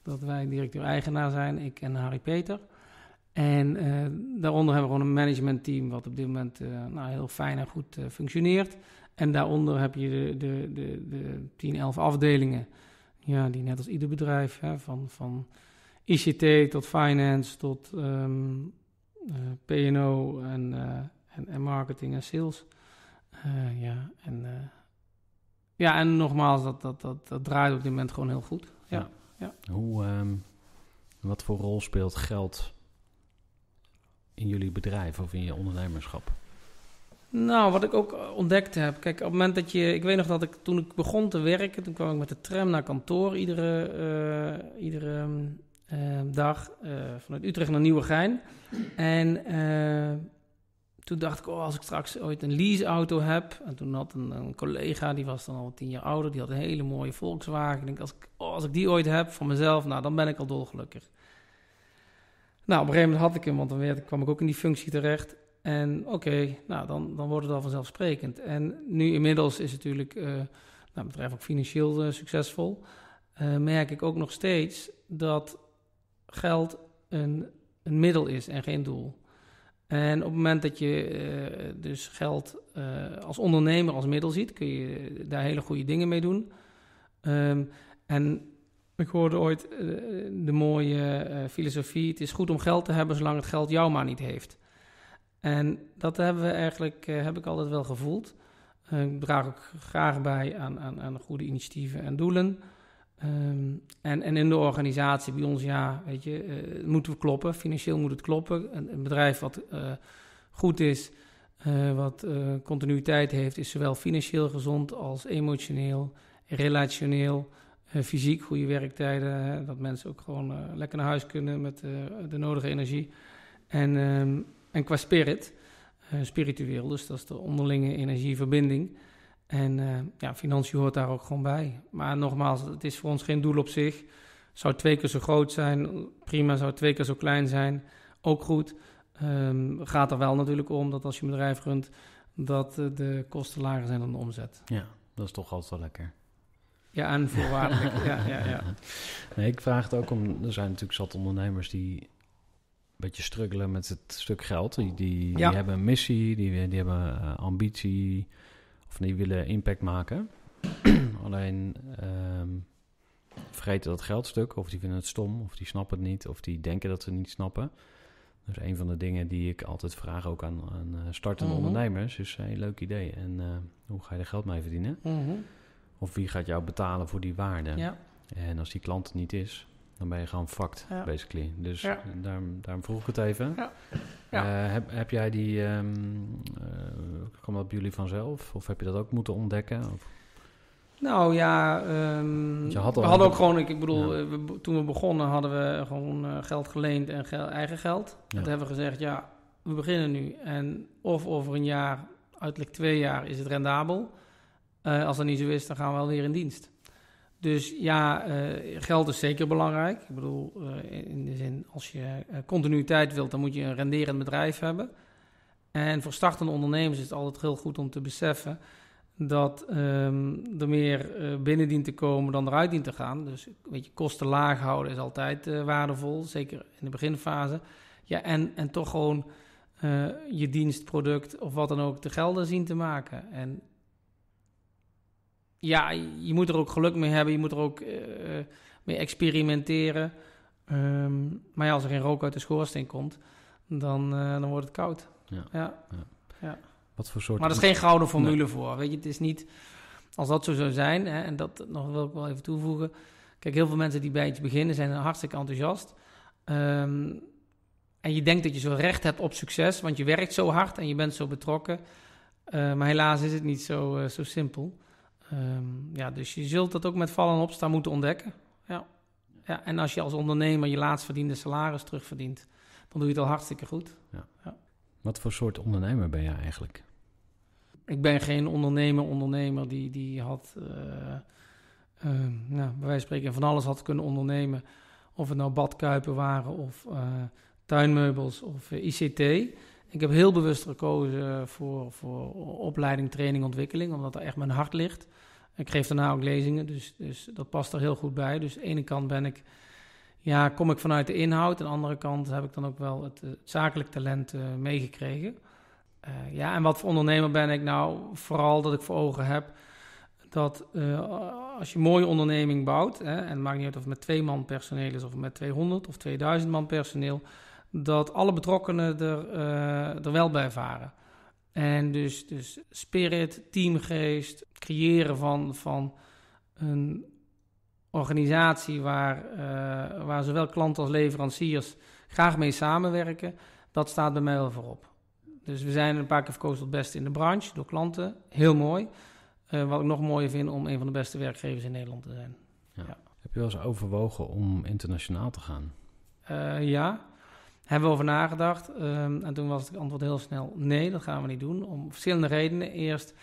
dat wij directeur-eigenaar zijn, ik en Harry Peter. En eh, daaronder hebben we gewoon een managementteam wat op dit moment eh, nou, heel fijn en goed eh, functioneert. En daaronder heb je de, de, de, 10, 11 afdelingen. Ja, die net als ieder bedrijf, hè, van, van ICT tot finance tot um, ehm, PO en, en, marketing en sales. ja, en, ja, en nogmaals, dat, dat, dat, draait op dit moment gewoon heel goed. ja. Ja. Hoe, ehm, wat voor rol speelt geld in jullie bedrijf of in je ondernemerschap? Nou, wat ik ook eh, ontdekt heb. Kijk, op het moment dat je. Ik weet nog dat ik toen ik begon te werken. Toen kwam ik met de tram naar kantoor iedere, eh, iedere ehm, eh, dag. vanuit Utrecht naar Nieuwegein. En toen dacht ik, oh, als ik straks ooit een leaseauto heb. En toen had een, een, collega, die was dan al tien jaar ouder, die had een hele mooie Volkswagen. Ik denk, als ik, oh, als ik die ooit heb voor mezelf, nou, dan ben ik al dolgelukkig. Nou, op een gegeven moment had ik hem, want dan werd, kwam ik ook in die functie terecht. En oké, nou, dan, dan wordt het al vanzelfsprekend. En nu inmiddels is het natuurlijk uh, nou, ook financieel eh, succesvol. Eh, merk ik ook nog steeds dat geld een, een middel is en geen doel. En op het moment dat je eh, dus geld eh, als ondernemer als middel ziet, kun je daar hele goede dingen mee doen. Ehm, en ik hoorde ooit eh, de mooie filosofie: het is goed om geld te hebben zolang het geld jou maar niet heeft. En dat hebben we eigenlijk, heb ik altijd wel gevoeld. ik draag ook graag bij aan, aan, aan goede initiatieven en doelen. Ehm, en, en in de organisatie bij ons, ja, weet je, uh, moeten we kloppen. Financieel moet het kloppen. Een, bedrijf wat eh, goed is, eh, wat continuïteit heeft, is zowel financieel gezond als emotioneel, relationeel, fysiek. Goede werktijden, dat mensen ook gewoon lekker naar huis kunnen met de nodige energie. En, ehm, en qua spirit, spiritueel, dus dat is de onderlinge energieverbinding. En eh, ja, financiën hoort daar ook gewoon bij. Maar nogmaals, het is voor ons geen doel op zich. Zou twee keer zo groot zijn, prima. Zou twee keer zo klein zijn, ook goed. Ehm, gaat er wel natuurlijk om dat als je een bedrijf runt, dat eh, de kosten lager zijn dan de omzet. Ja, dat is toch altijd wel lekker. Ja, en voorwaardelijk. ja, ja, ja. Nee, ik vraag het ook om. Er zijn natuurlijk zat ondernemers die een beetje struggelen met het stuk geld. Die, die, die hebben een missie, die, die hebben eh, ambitie. Of die willen impact maken. Alleen um, vergeten dat geldstuk. Of die vinden het stom. Of die snappen het niet. Of die denken dat ze het niet snappen. Dat is een van de dingen die ik altijd vraag ook aan, aan eh, startende mhm. ondernemers. Is een leuk idee. En eh, hoe ga je er geld mee verdienen? Mhm. Of wie gaat jou betalen voor die waarde? Ja. En als die klant niet is, dan ben je gewoon fucked, basically. Dus ja. daarom, vroeg ik het even. Ja. Eh, heb, heb, jij die... Um, kwam dat bij jullie vanzelf? Of heb je dat ook moeten ontdekken? Nou ja, ehm, we hadden ook gewoon... Ik, ik bedoel, eh, toen we begonnen hadden we gewoon geld geleend en eigen geld. Dat hebben we gezegd, ja, we beginnen nu. En of over een jaar, uiterlijk twee jaar, is het rendabel. als dat niet zo is, dan gaan we alweer in dienst. Dus ja, eh, geld is zeker belangrijk. Ik bedoel, eh, in de zin, als je eh, continuïteit wilt, dan moet je een renderend bedrijf hebben. En voor startende ondernemers is het altijd heel goed om te beseffen dat um, er meer uh, binnen dient te komen dan eruit dient te gaan. Dus weet je, kosten laag houden is altijd waardevol, zeker in de beginfase. Ja, en, en toch gewoon je dienst, product of wat dan ook te gelden zien te maken. En ja, je moet er ook geluk mee hebben. Je moet er ook eh, eh, mee experimenteren. Ehm, maar ja, als er geen rook uit de schoorsteen komt, dan, eh, dan wordt het koud. Ja. ja. ja. Wat voor soort... Maar er is geen gouden formule voor. Weet je, het is niet... Als dat zo zou zijn, hè, en dat nog wil ik wel even toevoegen. Kijk, heel veel mensen die bij iets beginnen zijn hartstikke enthousiast. Ehm, en je denkt dat je zo recht hebt op succes, want je werkt zo hard en je bent zo betrokken. maar helaas is het niet zo, zo simpel. Ehm, ja, dus je zult dat ook met vallen en opstaan moeten ontdekken. Ja. Ja, en als je als ondernemer je laatst verdiende salaris terugverdient, dan doe je het al hartstikke goed. Ja. ja. Wat voor soort ondernemer ben jij eigenlijk? Ik ben geen ondernemer, ondernemer die, die had, uh, uh, nou, bij wijze van spreken, van alles had kunnen ondernemen. Of het nou badkuipen waren of eh, tuinmeubels of eh, ICT. Ik heb heel bewust gekozen voor, voor opleiding, training, ontwikkeling, omdat daar echt mijn hart ligt. Ik geef daarna ook lezingen, dus, dus dat past er heel goed bij. Dus aan de ene kant ben ik, ja, kom ik vanuit de inhoud. Aan de andere kant heb ik dan ook wel het, zakelijk talent eh, meegekregen. Eh, ja, en wat voor ondernemer ben ik nou? Vooral dat ik voor ogen heb dat eh, als je een mooie onderneming bouwt, hè, en het maakt niet uit of het met twee man personeel is of met 200 of 2000 man personeel, dat alle betrokkenen er, eh, er wel bij varen. En dus, dus spirit, teamgeest, creëren van, van een organisatie waar, eh, waar zowel klanten als leveranciers graag mee samenwerken, dat staat bij mij wel voorop. Dus we zijn een paar keer verkozen tot beste in de branche door klanten. Heel mooi. Eh, wat ik nog mooier vind om een van de beste werkgevers in Nederland te zijn. Ja. Heb je wel eens overwogen om internationaal te gaan? ja, hebben we over nagedacht. Ehm, en toen was het antwoord heel snel: nee, dat gaan we niet doen. Om verschillende redenen. Eerst,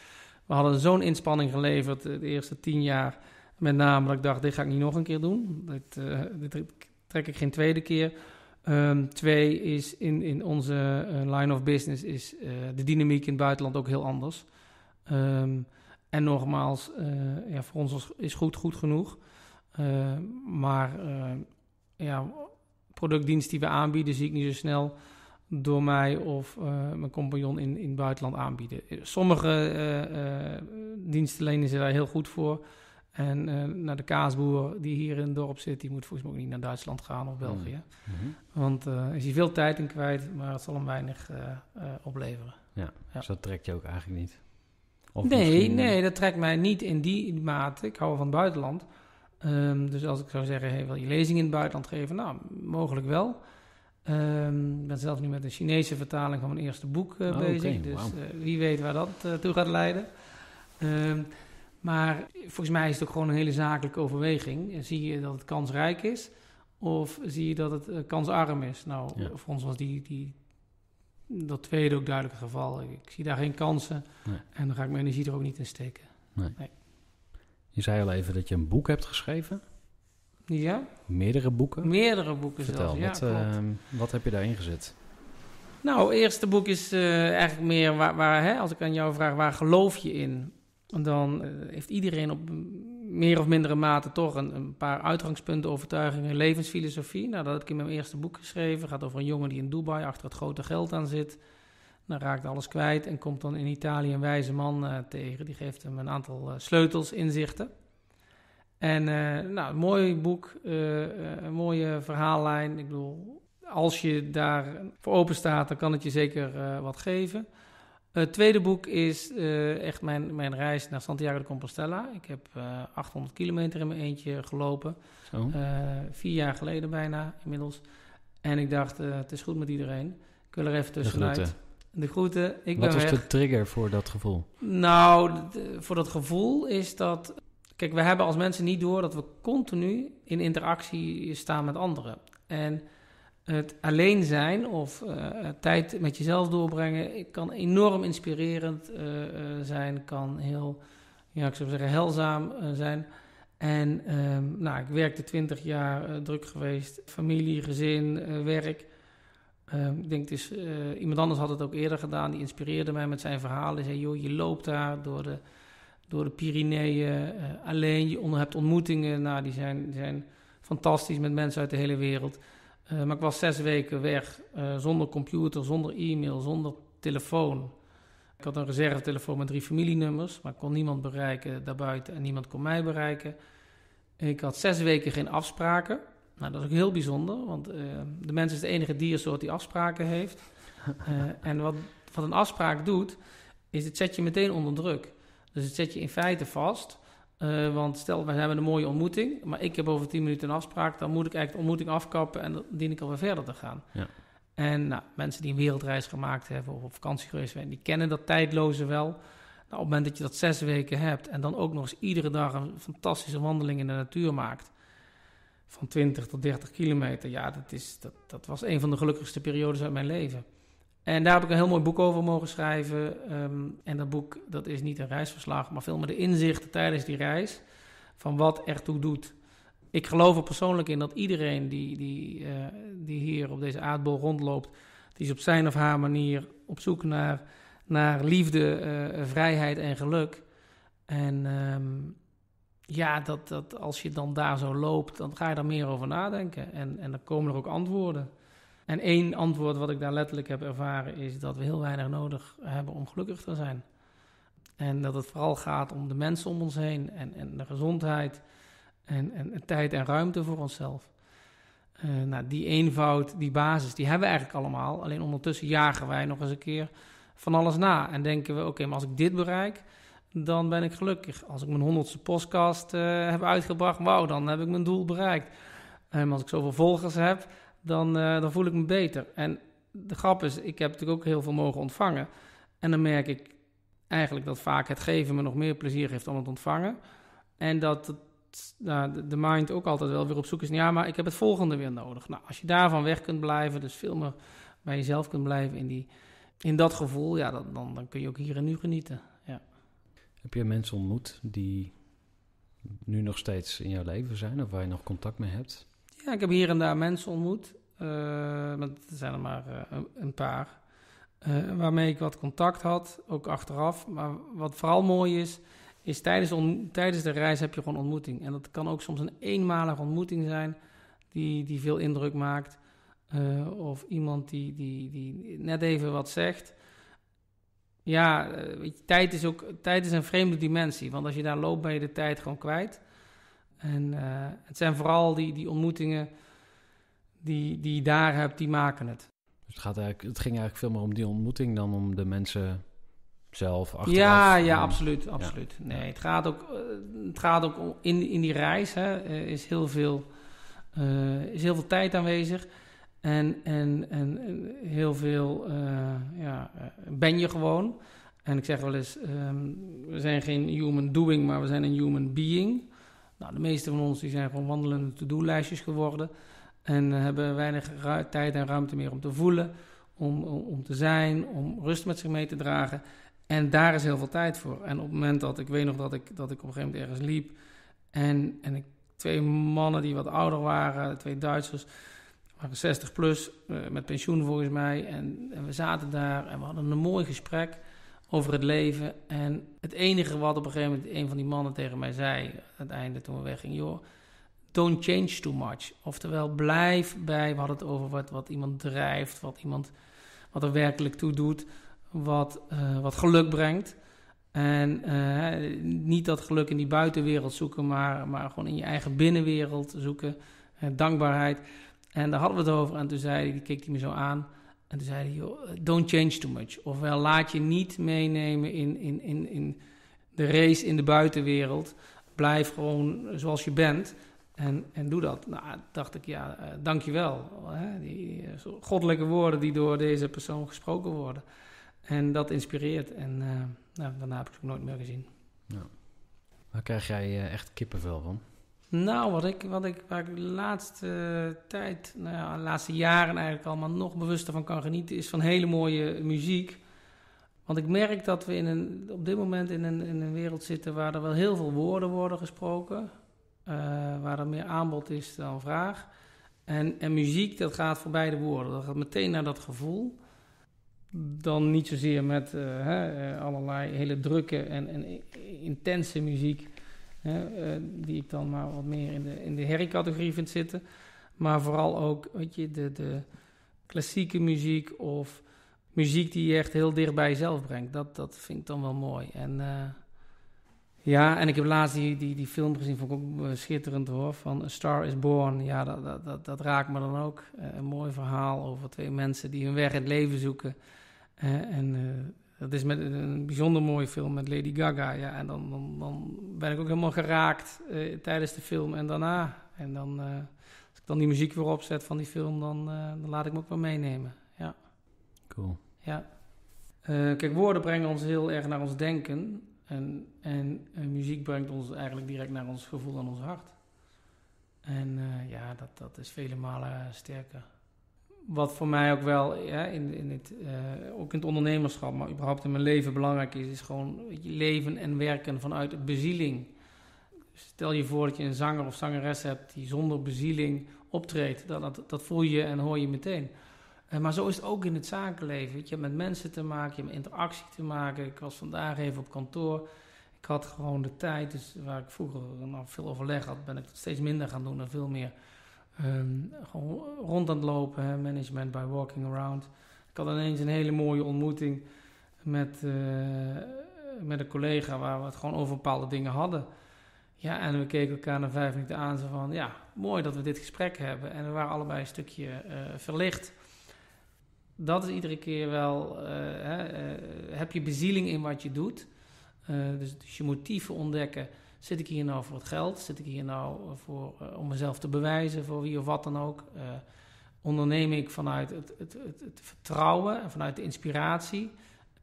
we hadden zo'n inspanning geleverd eh, de eerste tien jaar. Met name dat ik dacht: dit ga ik niet nog een keer doen. Dit, eh, dit trek ik geen tweede keer. Ehm, twee is in, in onze eh, line of business is de dynamiek in het buitenland ook heel anders. Um, en nogmaals, ja, voor ons is goed goed genoeg. maar ja, productdienst die we aanbieden, zie ik niet zo snel door mij of eh, mijn compagnon in, in het buitenland aanbieden. Sommige eh, eh, diensten lenen zijn daar heel goed voor. En naar nou, de kaasboer die hier in het dorp zit, die moet volgens mij ook niet naar Duitsland gaan of België. Mm. Mm-hmm. Want uh, is hij veel tijd in kwijt, maar het zal hem weinig opleveren. Ja, ja, dus dat trekt je ook eigenlijk niet? Of nee, nee, dat trekt mij niet in die mate. Ik hou van het buitenland. Ehm, dus als ik zou zeggen, wil je lezingen in het buitenland geven? Nou, mogelijk wel. Ehm, ik ben zelf nu met een Chinese vertaling van mijn eerste boek eh, ah, bezig. dus eh, wie weet waar dat eh, toe gaat leiden. Ehm, maar volgens mij is het ook gewoon een hele zakelijke overweging. Zie je dat het kansrijk is of zie je dat het kansarm is? Nou, voor ons was die, die, dat tweede ook duidelijk het geval. Ik zie daar geen kansen en dan ga ik mijn energie er ook niet in steken. Nee. Je zei al even dat je een boek hebt geschreven. Ja. Meerdere boeken? Meerdere boeken Vertel, ja, wat, ehm, wat, heb je daarin gezet? Nou, het eerste boek is eh, eigenlijk meer waar, waar hè, als ik aan jou vraag, waar geloof je in? Dan eh, heeft iedereen op meer of mindere mate toch een, een, paar uitgangspunten, overtuigingen, levensfilosofie. Nou, dat heb ik in mijn eerste boek geschreven. Het gaat over een jongen die in Dubai achter het grote geld aan zit. Dan raakt alles kwijt en komt dan in Italië een wijze man eh, tegen. Die geeft hem een aantal eh, sleutels, inzichten. En eh, nou, een mooi boek, een mooie verhaallijn. Ik bedoel, als je daar voor open staat, dan kan het je zeker wat geven. Het tweede boek is echt mijn, mijn reis naar Santiago de Compostela. Ik heb 800 kilometer in mijn eentje gelopen. Zo. vier jaar geleden bijna inmiddels. En ik dacht, het is goed met iedereen. Ik wil er even tussenuit. De ik Wat ben Wat is de trigger voor dat gevoel? Nou, voor dat gevoel is dat... Kijk, we hebben als mensen niet door dat we continu in interactie staan met anderen. En het alleen zijn of eh, tijd met jezelf doorbrengen kan enorm inspirerend eh, eh, zijn, kan heel, ja, ik zou zeggen, helzaam zijn. En ehm, nou, ik werkte twintig jaar druk geweest, familie, gezin, werk. Ehm, ik denk dus, iemand anders had het ook eerder gedaan, die inspireerde mij met zijn verhaal. zei, joh, je loopt daar door de, door de Pyreneeën eh, alleen, je hebt ontmoetingen, nou, die zijn, die zijn fantastisch met mensen uit de hele wereld. Eh, maar ik was zes weken weg, zonder computer, zonder e-mail, zonder telefoon. Ik had een reservetelefoon met drie familienummers, maar ik kon niemand bereiken daarbuiten en niemand kon mij bereiken. Ik had zes weken geen afspraken. Nou, dat is ook heel bijzonder, want eh, de mens is de enige diersoort die afspraken heeft. Eh, en wat, een afspraak doet, is het zet je meteen onder druk. Dus het zet je in feite vast. Eh, want stel, wij hebben een mooie ontmoeting, maar ik heb over 10 minuten een afspraak, dan moet ik eigenlijk de ontmoeting afkappen en dan dien ik alweer verder te gaan. Ja. En nou, mensen die een wereldreis gemaakt hebben of op vakantie geweest zijn, die kennen dat tijdloze wel. Nou, op het moment dat je dat zes weken hebt en dan ook nog eens iedere dag een fantastische wandeling in de natuur maakt, van 20 tot 30 kilometer. Ja, dat, is, dat, dat was een van de gelukkigste periodes uit mijn leven. En daar heb ik een heel mooi boek over mogen schrijven. Ehm, en dat boek dat is niet een reisverslag, maar veel meer de inzichten tijdens die reis van wat ertoe doet. Ik geloof er persoonlijk in dat iedereen die, die, eh, die hier op deze aardbol rondloopt, die is op zijn of haar manier op zoek naar, naar liefde, eh, vrijheid en geluk. En ehm, ja, dat, dat als je dan daar zo loopt, dan ga je daar meer over nadenken. En, en dan komen er ook antwoorden. En één antwoord wat ik daar letterlijk heb ervaren is dat we heel weinig nodig hebben om gelukkig te zijn. En dat het vooral gaat om de mensen om ons heen en, en de gezondheid en, en, tijd en ruimte voor onszelf. Uh, nou, die eenvoud, die basis, die hebben we eigenlijk allemaal. Alleen ondertussen jagen wij nog eens een keer van alles na. En denken we, oké, maar als ik dit bereik, dan ben ik gelukkig. Als ik mijn honderdste podcast eh, heb uitgebracht, wauw, dan heb ik mijn doel bereikt. En als ik zoveel volgers heb, dan, eh, dan voel ik me beter. En de grap is, ik heb natuurlijk ook heel veel mogen ontvangen. En dan merk ik eigenlijk dat vaak het geven me nog meer plezier geeft dan het ontvangen. En dat nou, de mind ook altijd wel weer op zoek is naar, ja, maar ik heb het volgende weer nodig. Nou, als je daarvan weg kunt blijven, dus veel meer bij jezelf kunt blijven in, die, in dat gevoel, ja, dan, dan, dan kun je ook hier en nu genieten. Heb je mensen ontmoet die nu nog steeds in jouw leven zijn of waar je nog contact mee hebt? Ja, ik heb hier en daar mensen ontmoet. maar eh, het zijn er maar eh, een paar. Uh, waarmee ik wat contact had, ook achteraf. Maar wat vooral mooi is, is tijdens, tijdens de reis heb je gewoon ontmoeting. En dat kan ook soms een eenmalige ontmoeting zijn die, die veel indruk maakt. of iemand die, die, die net even wat zegt. Ja, eh, weet je, tijd is ook tijd is een vreemde dimensie. Want als je daar loopt, ben je de tijd gewoon kwijt. En eh, het zijn vooral die, die ontmoetingen die, die je daar hebt, die maken het. Dus het, gaat eigenlijk, het ging eigenlijk veel meer om die ontmoeting dan om de mensen zelf achteraf. Ja, ja, absoluut, absoluut. nee, Het, gaat ook, eh, het gaat ook in, in die reis, hè, is, heel veel, is heel veel tijd aanwezig. En, en, en heel veel eh, ja, eh, ben je gewoon. En ik zeg wel eens, ehm, we zijn geen human doing, maar we zijn een human being. Nou, de meeste van ons die zijn gewoon wandelende to-do-lijstjes geworden. En hebben weinig tijd en ruimte meer om te voelen, om, om, om, te zijn, om rust met zich mee te dragen. En daar is heel veel tijd voor. En op het moment dat ik weet nog dat ik, dat ik op een gegeven moment ergens liep. En, en ik, twee mannen die wat ouder waren, twee Duitsers we 60 plus, eh, met pensioen volgens mij. En, en we zaten daar en we hadden een mooi gesprek over het leven. En het enige wat op een gegeven moment een van die mannen tegen mij zei, aan het einde toen we weggingen, joh, don't change too much. Oftewel, blijf bij, we hadden het over wat, wat iemand drijft, wat iemand wat er werkelijk toe doet, wat, eh, wat geluk brengt. En eh, niet dat geluk in die buitenwereld zoeken, maar, maar gewoon in je eigen binnenwereld zoeken. dankbaarheid. En daar hadden we het over. En toen zei die keek hij me zo aan. En toen zei hij, don't change too much. Ofwel, laat je niet meenemen in, in, in, in de race in de buitenwereld. Blijf gewoon zoals je bent. En, en doe dat. Nou, dacht ik, ja, uh, dankjewel. Hè? Die eh, goddelijke woorden die door deze persoon gesproken worden. En dat inspireert. En uh, nou, daarna heb ik het nooit meer gezien. Ja. Waar krijg jij echt kippenvel van? Nou, wat ik, wat ik, waar ik de laatste tijd, nou ja, de laatste jaren eigenlijk allemaal nog bewuster van kan genieten, is van hele mooie muziek. Want ik merk dat we in een, op dit moment in een, in een wereld zitten waar er wel heel veel woorden worden gesproken. Eh, waar er meer aanbod is dan vraag. En, en muziek, dat gaat voorbij de woorden. Dat gaat meteen naar dat gevoel. Dan niet zozeer met eh, hè, eh, allerlei hele drukke en, en intense muziek. Eh, die ik dan maar wat meer in de, in de herrie-categorie vind zitten. Maar vooral ook, weet je, de, de klassieke muziek of muziek die je echt heel dicht bij jezelf brengt. Dat, dat vind ik dan wel mooi. En eh, ja, en ik heb laatst die, die, die film gezien, vond ik ook eh, schitterend hoor, van A Star is Born. Ja, dat, dat, dat, raakt me dan ook. een mooi verhaal over twee mensen die hun weg in het leven zoeken. en dat is met een bijzonder mooie film met Lady Gaga. Ja, en dan, ben ik ook helemaal geraakt eh, tijdens de film en daarna. En dan, eh, als ik dan die muziek weer opzet van die film, dan, eh, dan laat ik me ook wel meenemen. Ja. Cool. Ja. kijk, woorden brengen ons heel erg naar ons denken. En, en muziek brengt ons eigenlijk direct naar ons gevoel en ons hart. En ja, dat, dat is vele malen sterker wat voor mij ook wel, in, in het, eh, ook in het ondernemerschap, maar überhaupt in mijn leven belangrijk is, is gewoon je leven en werken vanuit bezieling. Dus stel je voor dat je een zanger of zangeres hebt die zonder bezieling optreedt. Dat, dat, dat voel je en hoor je meteen. Eh, maar zo is het ook in het zakenleven. Je hebt met mensen te maken, je hebt interactie te maken. Ik was vandaag even op kantoor. Ik had gewoon de tijd, dus waar ik vroeger nog veel overleg had, ben ik steeds minder gaan doen en veel meer Um, gewoon rond aan het lopen, management by walking around. Ik had ineens een hele mooie ontmoeting met, eh, met een collega waar we het gewoon over bepaalde dingen hadden. Ja, en we keken elkaar na vijf minuten aan. Zo van, ja, mooi dat we dit gesprek hebben. En we waren allebei een stukje eh, verlicht. Dat is iedere keer wel... Eh, hè, heb je bezieling in wat je doet. dus, dus je motieven ontdekken. Zit ik hier nou voor het geld? Zit ik hier nou eh, voor, eh, om mezelf te bewijzen voor wie of wat dan ook? Uh, onderneem ik vanuit het, het, het, het, vertrouwen en vanuit de inspiratie?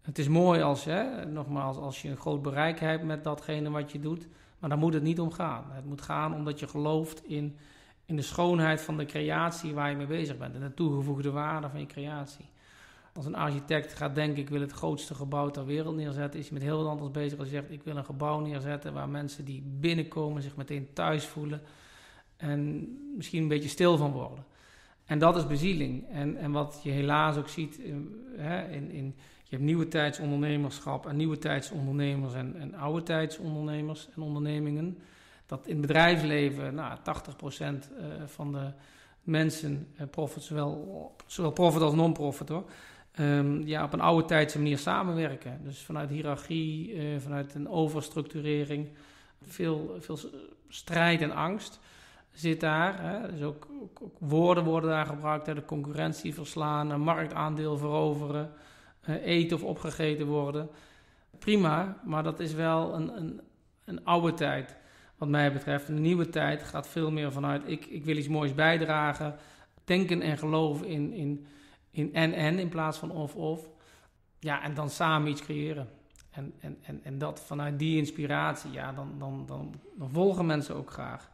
Het is mooi als, hè, nogmaals, als je een groot bereik hebt met datgene wat je doet, maar daar moet het niet om gaan. Het moet gaan omdat je gelooft in, in de schoonheid van de creatie waar je mee bezig bent en de toegevoegde waarde van je creatie. Als een architect gaat denken, ik wil het grootste gebouw ter wereld neerzetten, is je met heel wat anders bezig als je zegt, ik wil een gebouw neerzetten waar mensen die binnenkomen zich meteen thuis voelen en misschien een beetje stil van worden. En dat is bezieling. En, en wat je helaas ook ziet, eh, hè, in, in, je hebt nieuwe tijdsondernemerschap en nieuwe tijdsondernemers en, en oude tijdsondernemers en ondernemingen. Dat in het bedrijfsleven nou, 80% eh, van de mensen, eh, profit, zowel profit als non-profit hoor, Ehm, ja, op een oude tijdse manier samenwerken. Dus vanuit hiërarchie, eh, vanuit een overstructurering, veel, veel strijd en angst zit daar. Hè? Dus ook, woorden worden daar gebruikt, hè? de concurrentie verslaan, een marktaandeel veroveren, eh, eten of opgegeten worden. Prima, maar dat is wel een, een, een oude tijd wat mij betreft. De nieuwe tijd gaat veel meer vanuit ik, ik wil iets moois bijdragen. Denken en geloven in, in in en-en in plaats van of-of. Ja, en dan samen iets creëren. En, en, en, en dat vanuit die inspiratie, ja, dan, dan, dan, dan volgen mensen ook graag.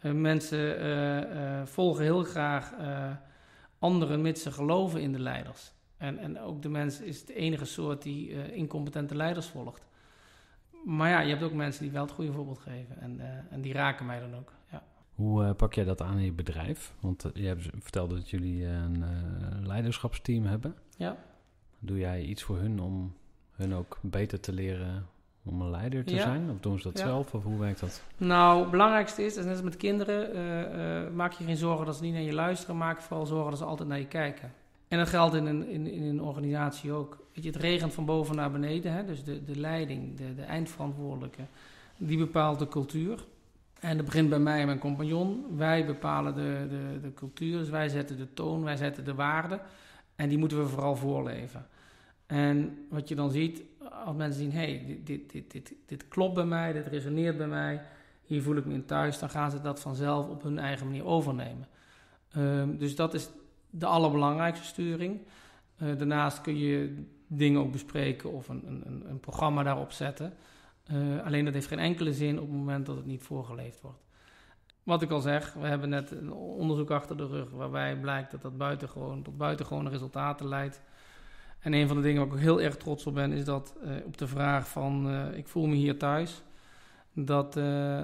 Eh, mensen eh, eh, volgen heel graag anderen, mits ze geloven in de leiders. En, en ook de mens is de enige soort die incompetente leiders volgt. Maar ja, je hebt ook mensen die wel het goede voorbeeld geven. En, en die raken mij dan ook. Hoe eh, pak jij dat aan in je bedrijf? Want eh, je hebt verteld dat jullie eh, een leiderschapsteam hebben. Ja. Doe jij iets voor hun om hun ook beter te leren om een leider te zijn? Of doen ze dat zelf? Of hoe werkt dat? Nou, het belangrijkste is, is net als met kinderen, maak je geen zorgen dat ze niet naar je luisteren. Maak vooral zorgen dat ze altijd naar je kijken. En dat geldt in een, in, in een organisatie ook. Weet je, het regent van boven naar beneden. Hè? Dus de, de leiding, de, de eindverantwoordelijke, die bepaalt de cultuur. En dat begint bij mij en mijn compagnon. Wij bepalen de, de, de cultuur, dus wij zetten de toon, wij zetten de waarden. En die moeten we vooral voorleven. En wat je dan ziet, als mensen zien: hé, hey, dit, dit, dit, dit klopt bij mij, dit resoneert bij mij, hier voel ik me in thuis, dan gaan ze dat vanzelf op hun eigen manier overnemen. Ehm, dus dat is de allerbelangrijkste sturing. Eh, daarnaast kun je dingen ook bespreken of een, een, een programma daarop zetten. Eh, alleen dat heeft geen enkele zin op het moment dat het niet voorgeleefd wordt. Wat ik al zeg, we hebben net een onderzoek achter de rug waarbij blijkt dat dat buitengewoon, tot buitengewone resultaten leidt. En een van de dingen waar ik ook heel erg trots op ben, is dat eh, op de vraag van eh, ik voel me hier thuis, dat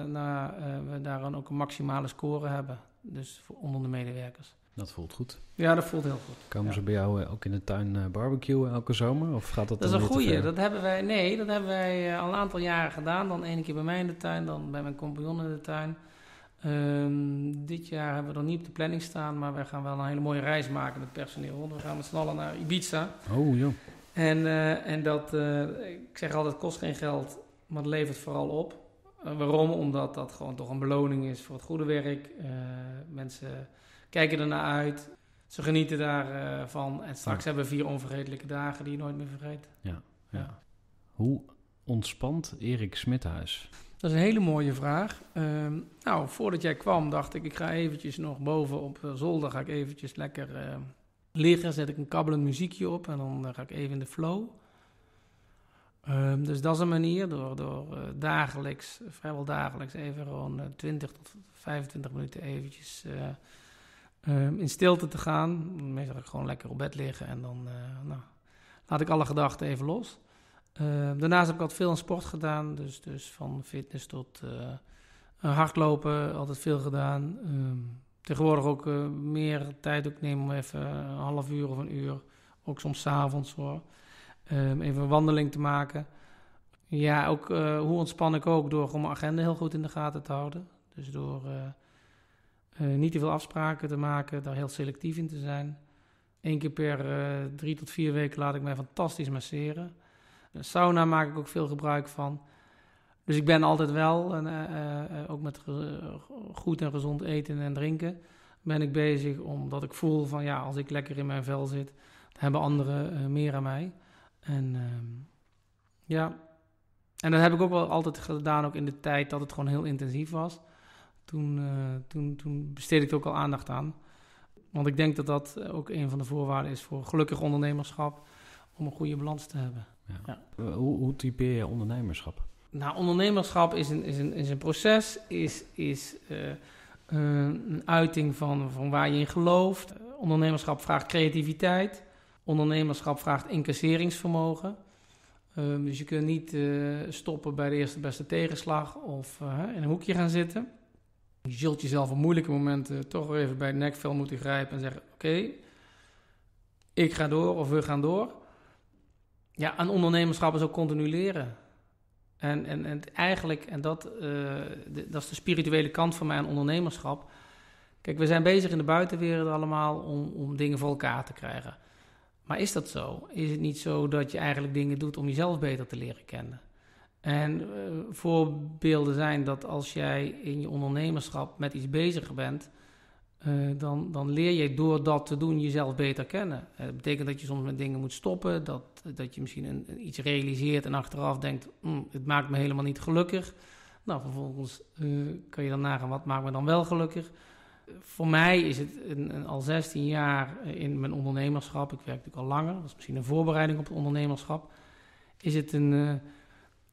nou, we daaraan ook een maximale score hebben. Dus voor onder de medewerkers. Dat voelt goed. Ja, dat voelt heel goed. Komen ze bij jou eh, ook in de tuin eh, barbecuen eh, elke zomer? Of gaat dat Dat is een goede. Dat hebben wij, nee, dat hebben wij al een aantal jaren gedaan. Dan ene keer bij mij in de tuin, dan bij mijn compagnon in de tuin. Ehm, dit jaar hebben we nog niet op de planning staan, maar wij gaan wel een hele mooie reis maken met personeel. we gaan met z'n naar Ibiza. Oh, ja. En, en dat, ik zeg altijd, kost geen geld, maar het levert vooral op. waarom? Omdat dat gewoon toch een beloning is voor het goede werk. mensen kijken ernaar uit. Ze genieten daarvan. Eh, van en straks hebben we vier onvergetelijke dagen die je nooit meer vergeet. Ja, ja. Hoe ontspant Erik Smithuis? Dat is een hele mooie vraag. Ehm, nou, voordat jij kwam dacht ik, ik ga eventjes nog boven op eh, zolder, ga ik eventjes lekker eh, liggen, zet ik een kabbelend muziekje op en dan ga ik even in de flow. Ehm, dus dat is een manier door, door dagelijks, vrijwel dagelijks, even gewoon 20 tot 25 minuten eventjes Ehm, in stilte te gaan. Meestal gewoon lekker op bed liggen en dan eh, nou, laat ik alle gedachten even los. Ehm, daarnaast heb ik altijd veel aan sport gedaan, dus, dus van fitness tot eh, hardlopen, altijd veel gedaan. Ehm, tegenwoordig ook eh, meer tijd ook nemen om even een half uur of een uur, ook soms avonds hoor, even een wandeling te maken. Ja, ook hoe ontspan ik ook door gewoon mijn agenda heel goed in de gaten te houden. Dus door eh, niet te veel afspraken te maken, daar heel selectief in te zijn. Eén keer per eh, drie tot vier weken laat ik mij fantastisch masseren. sauna maak ik ook veel gebruik van. Dus ik ben altijd wel, eh, ook met goed en gezond eten en drinken, ben ik bezig omdat ik voel van ja, als ik lekker in mijn vel zit, dan hebben anderen meer aan mij. En ehm, ja, en dat heb ik ook wel altijd gedaan, ook in de tijd dat het gewoon heel intensief was toen, eh, toen, toen besteed ik er ook al aandacht aan. Want ik denk dat dat ook een van de voorwaarden is voor gelukkig ondernemerschap, om een goede balans te hebben. Ja. Eh, hoe, hoe typeer je ondernemerschap? Nou, ondernemerschap is een, is een, is een proces, is, is eh, een uiting van, van waar je in gelooft. Ondernemerschap vraagt creativiteit. Ondernemerschap vraagt incasseringsvermogen. Ehm, dus je kunt niet stoppen bij de eerste beste tegenslag of in een hoekje gaan zitten. Je zult jezelf op moeilijke momenten toch even bij het nekvel moeten grijpen en zeggen: Oké, ik ga door of we gaan door. Ja, aan ondernemerschap is ook continu leren. En, en, en eigenlijk, en dat, eh, dat is de spirituele kant van mij aan ondernemerschap. Kijk, we zijn bezig in de buitenwereld allemaal om, om dingen voor elkaar te krijgen. Maar is dat zo? Is het niet zo dat je eigenlijk dingen doet om jezelf beter te leren kennen? En eh, voorbeelden zijn dat als jij in je ondernemerschap met iets bezig bent, eh, dan, dan leer je door dat te doen jezelf beter kennen. Uh, dat betekent dat je soms met dingen moet stoppen, dat, dat je misschien een, iets realiseert en achteraf denkt, mm, het maakt me helemaal niet gelukkig. Nou, vervolgens kan je dan nagaan, wat maakt me dan wel gelukkig? Voor mij is het een, al 16 jaar in mijn ondernemerschap, ik werk natuurlijk al langer, dat is misschien een voorbereiding op het ondernemerschap, is het een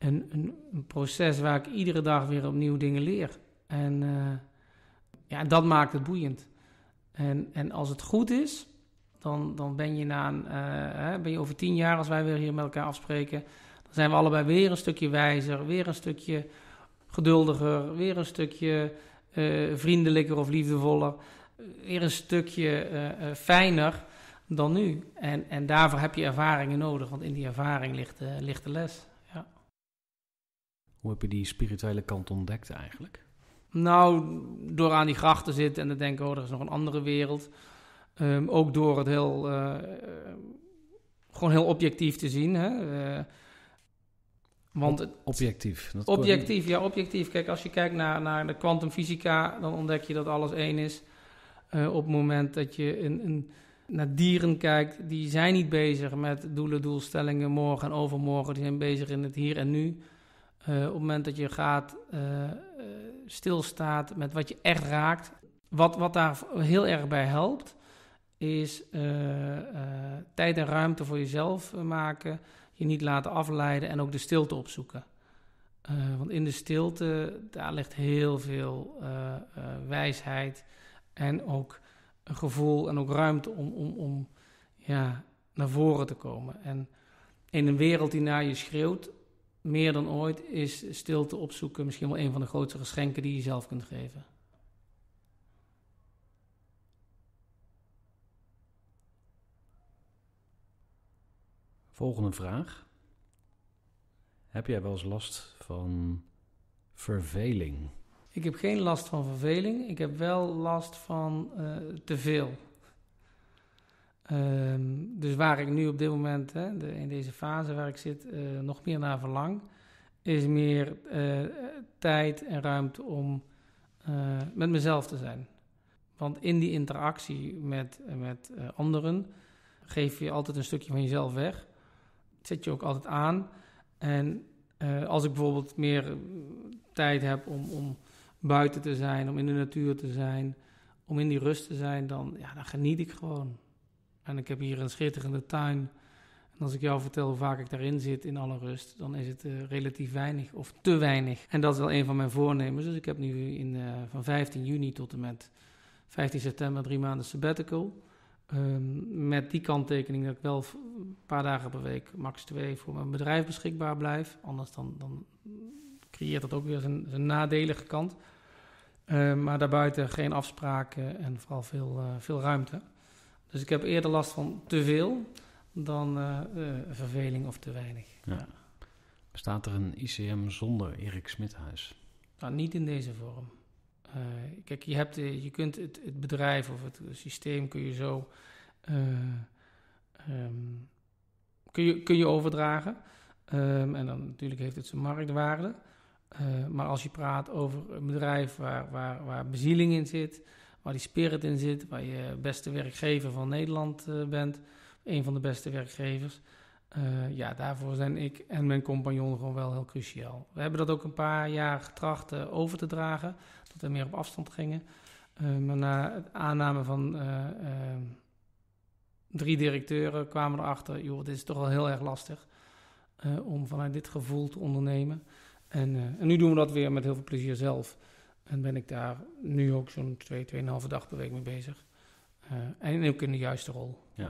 een, een, proces waar ik iedere dag weer opnieuw dingen leer. En eh, ja, dat maakt het boeiend. En, en als het goed is, dan, dan ben, je na een, eh, ben je over tien jaar, als wij weer hier met elkaar afspreken, dan zijn we allebei weer een stukje wijzer, weer een stukje geduldiger, weer een stukje eh, vriendelijker of liefdevoller, weer een stukje fijner dan nu. En, en daarvoor heb je ervaringen nodig, want in die ervaring ligt, ligt de les. Hoe heb je die spirituele kant ontdekt eigenlijk? Nou, door aan die gracht te zitten en te denken, oh, er is nog een andere wereld. Ehm, ook door het heel, eh, gewoon heel objectief te zien. Hè? Eh, want objectief. Dat objectief, ja, objectief. Kijk, als je kijkt naar, naar de kwantumfysica, dan ontdek je dat alles één is. Eh, op het moment dat je in, naar dieren kijkt, die zijn niet bezig met doelen, doelstellingen morgen en overmorgen. Die zijn bezig in het hier en nu. Eh, op het moment dat je gaat uh, stilstaat met wat je echt raakt. Wat, wat daar heel erg bij helpt, is tijd en ruimte voor jezelf maken. Je niet laten afleiden en ook de stilte opzoeken. want in de stilte, daar ligt heel veel wijsheid en ook een gevoel en ook ruimte om, om, om ja, naar voren te komen. En in een wereld die naar je schreeuwt, meer dan ooit is stilte opzoeken misschien wel een van de grootste geschenken die je zelf kunt geven. Volgende vraag. Heb jij wel eens last van verveling? Ik heb geen last van verveling. Ik heb wel last van eh, te veel. Ehm, dus waar ik nu op dit moment, hè, in deze fase waar ik zit, eh, nog meer naar verlang, is meer eh, tijd en ruimte om eh, met mezelf te zijn. Want in die interactie met, met anderen geef je altijd een stukje van jezelf weg. Dat zet je ook altijd aan. En als ik bijvoorbeeld meer tijd heb om, om buiten te zijn, om in de natuur te zijn, om in die rust te zijn, dan, ja, dan geniet ik gewoon. En ik heb hier een schitterende tuin. En als ik jou vertel hoe vaak ik daarin zit in alle rust, dan is het eh, relatief weinig of te weinig. En dat is wel een van mijn voornemens. Dus ik heb nu in, eh, van 15 juni tot en met 15 september drie maanden sabbatical. Ehm, met die kanttekening dat ik wel een paar dagen per week, max twee, voor mijn bedrijf beschikbaar blijf. Anders dan, dan creëert dat ook weer zijn, nadelige kant. Ehm, maar daarbuiten geen afspraken en vooral veel, eh, veel ruimte. Dus ik heb eerder last van te veel dan eh, eh, verveling of te weinig. Ja. Bestaat er een ICM zonder Erik Smithuis? Nou, niet in deze vorm. Eh, kijk, je, hebt, je kunt het, het, bedrijf of het systeem kun je zo ehm, kun je, kun je overdragen. Ehm, en dan natuurlijk heeft het zijn marktwaarde. maar als je praat over een bedrijf waar, waar, waar bezieling in zit, waar die spirit in zit, waar je beste werkgever van Nederland eh, bent, een van de beste werkgevers. Eh, ja, daarvoor zijn ik en mijn compagnon gewoon wel heel cruciaal. We hebben dat ook een paar jaar getracht eh, over te dragen, dat we meer op afstand gingen. maar na het aanname van drie directeuren kwamen we erachter, joh, dit is toch wel heel erg lastig om vanuit dit gevoel te ondernemen. En, en nu doen we dat weer met heel veel plezier zelf. En ben ik daar nu ook zo'n twee, 2,5 dag per week mee bezig. Eh, en ook in de juiste rol. Ja.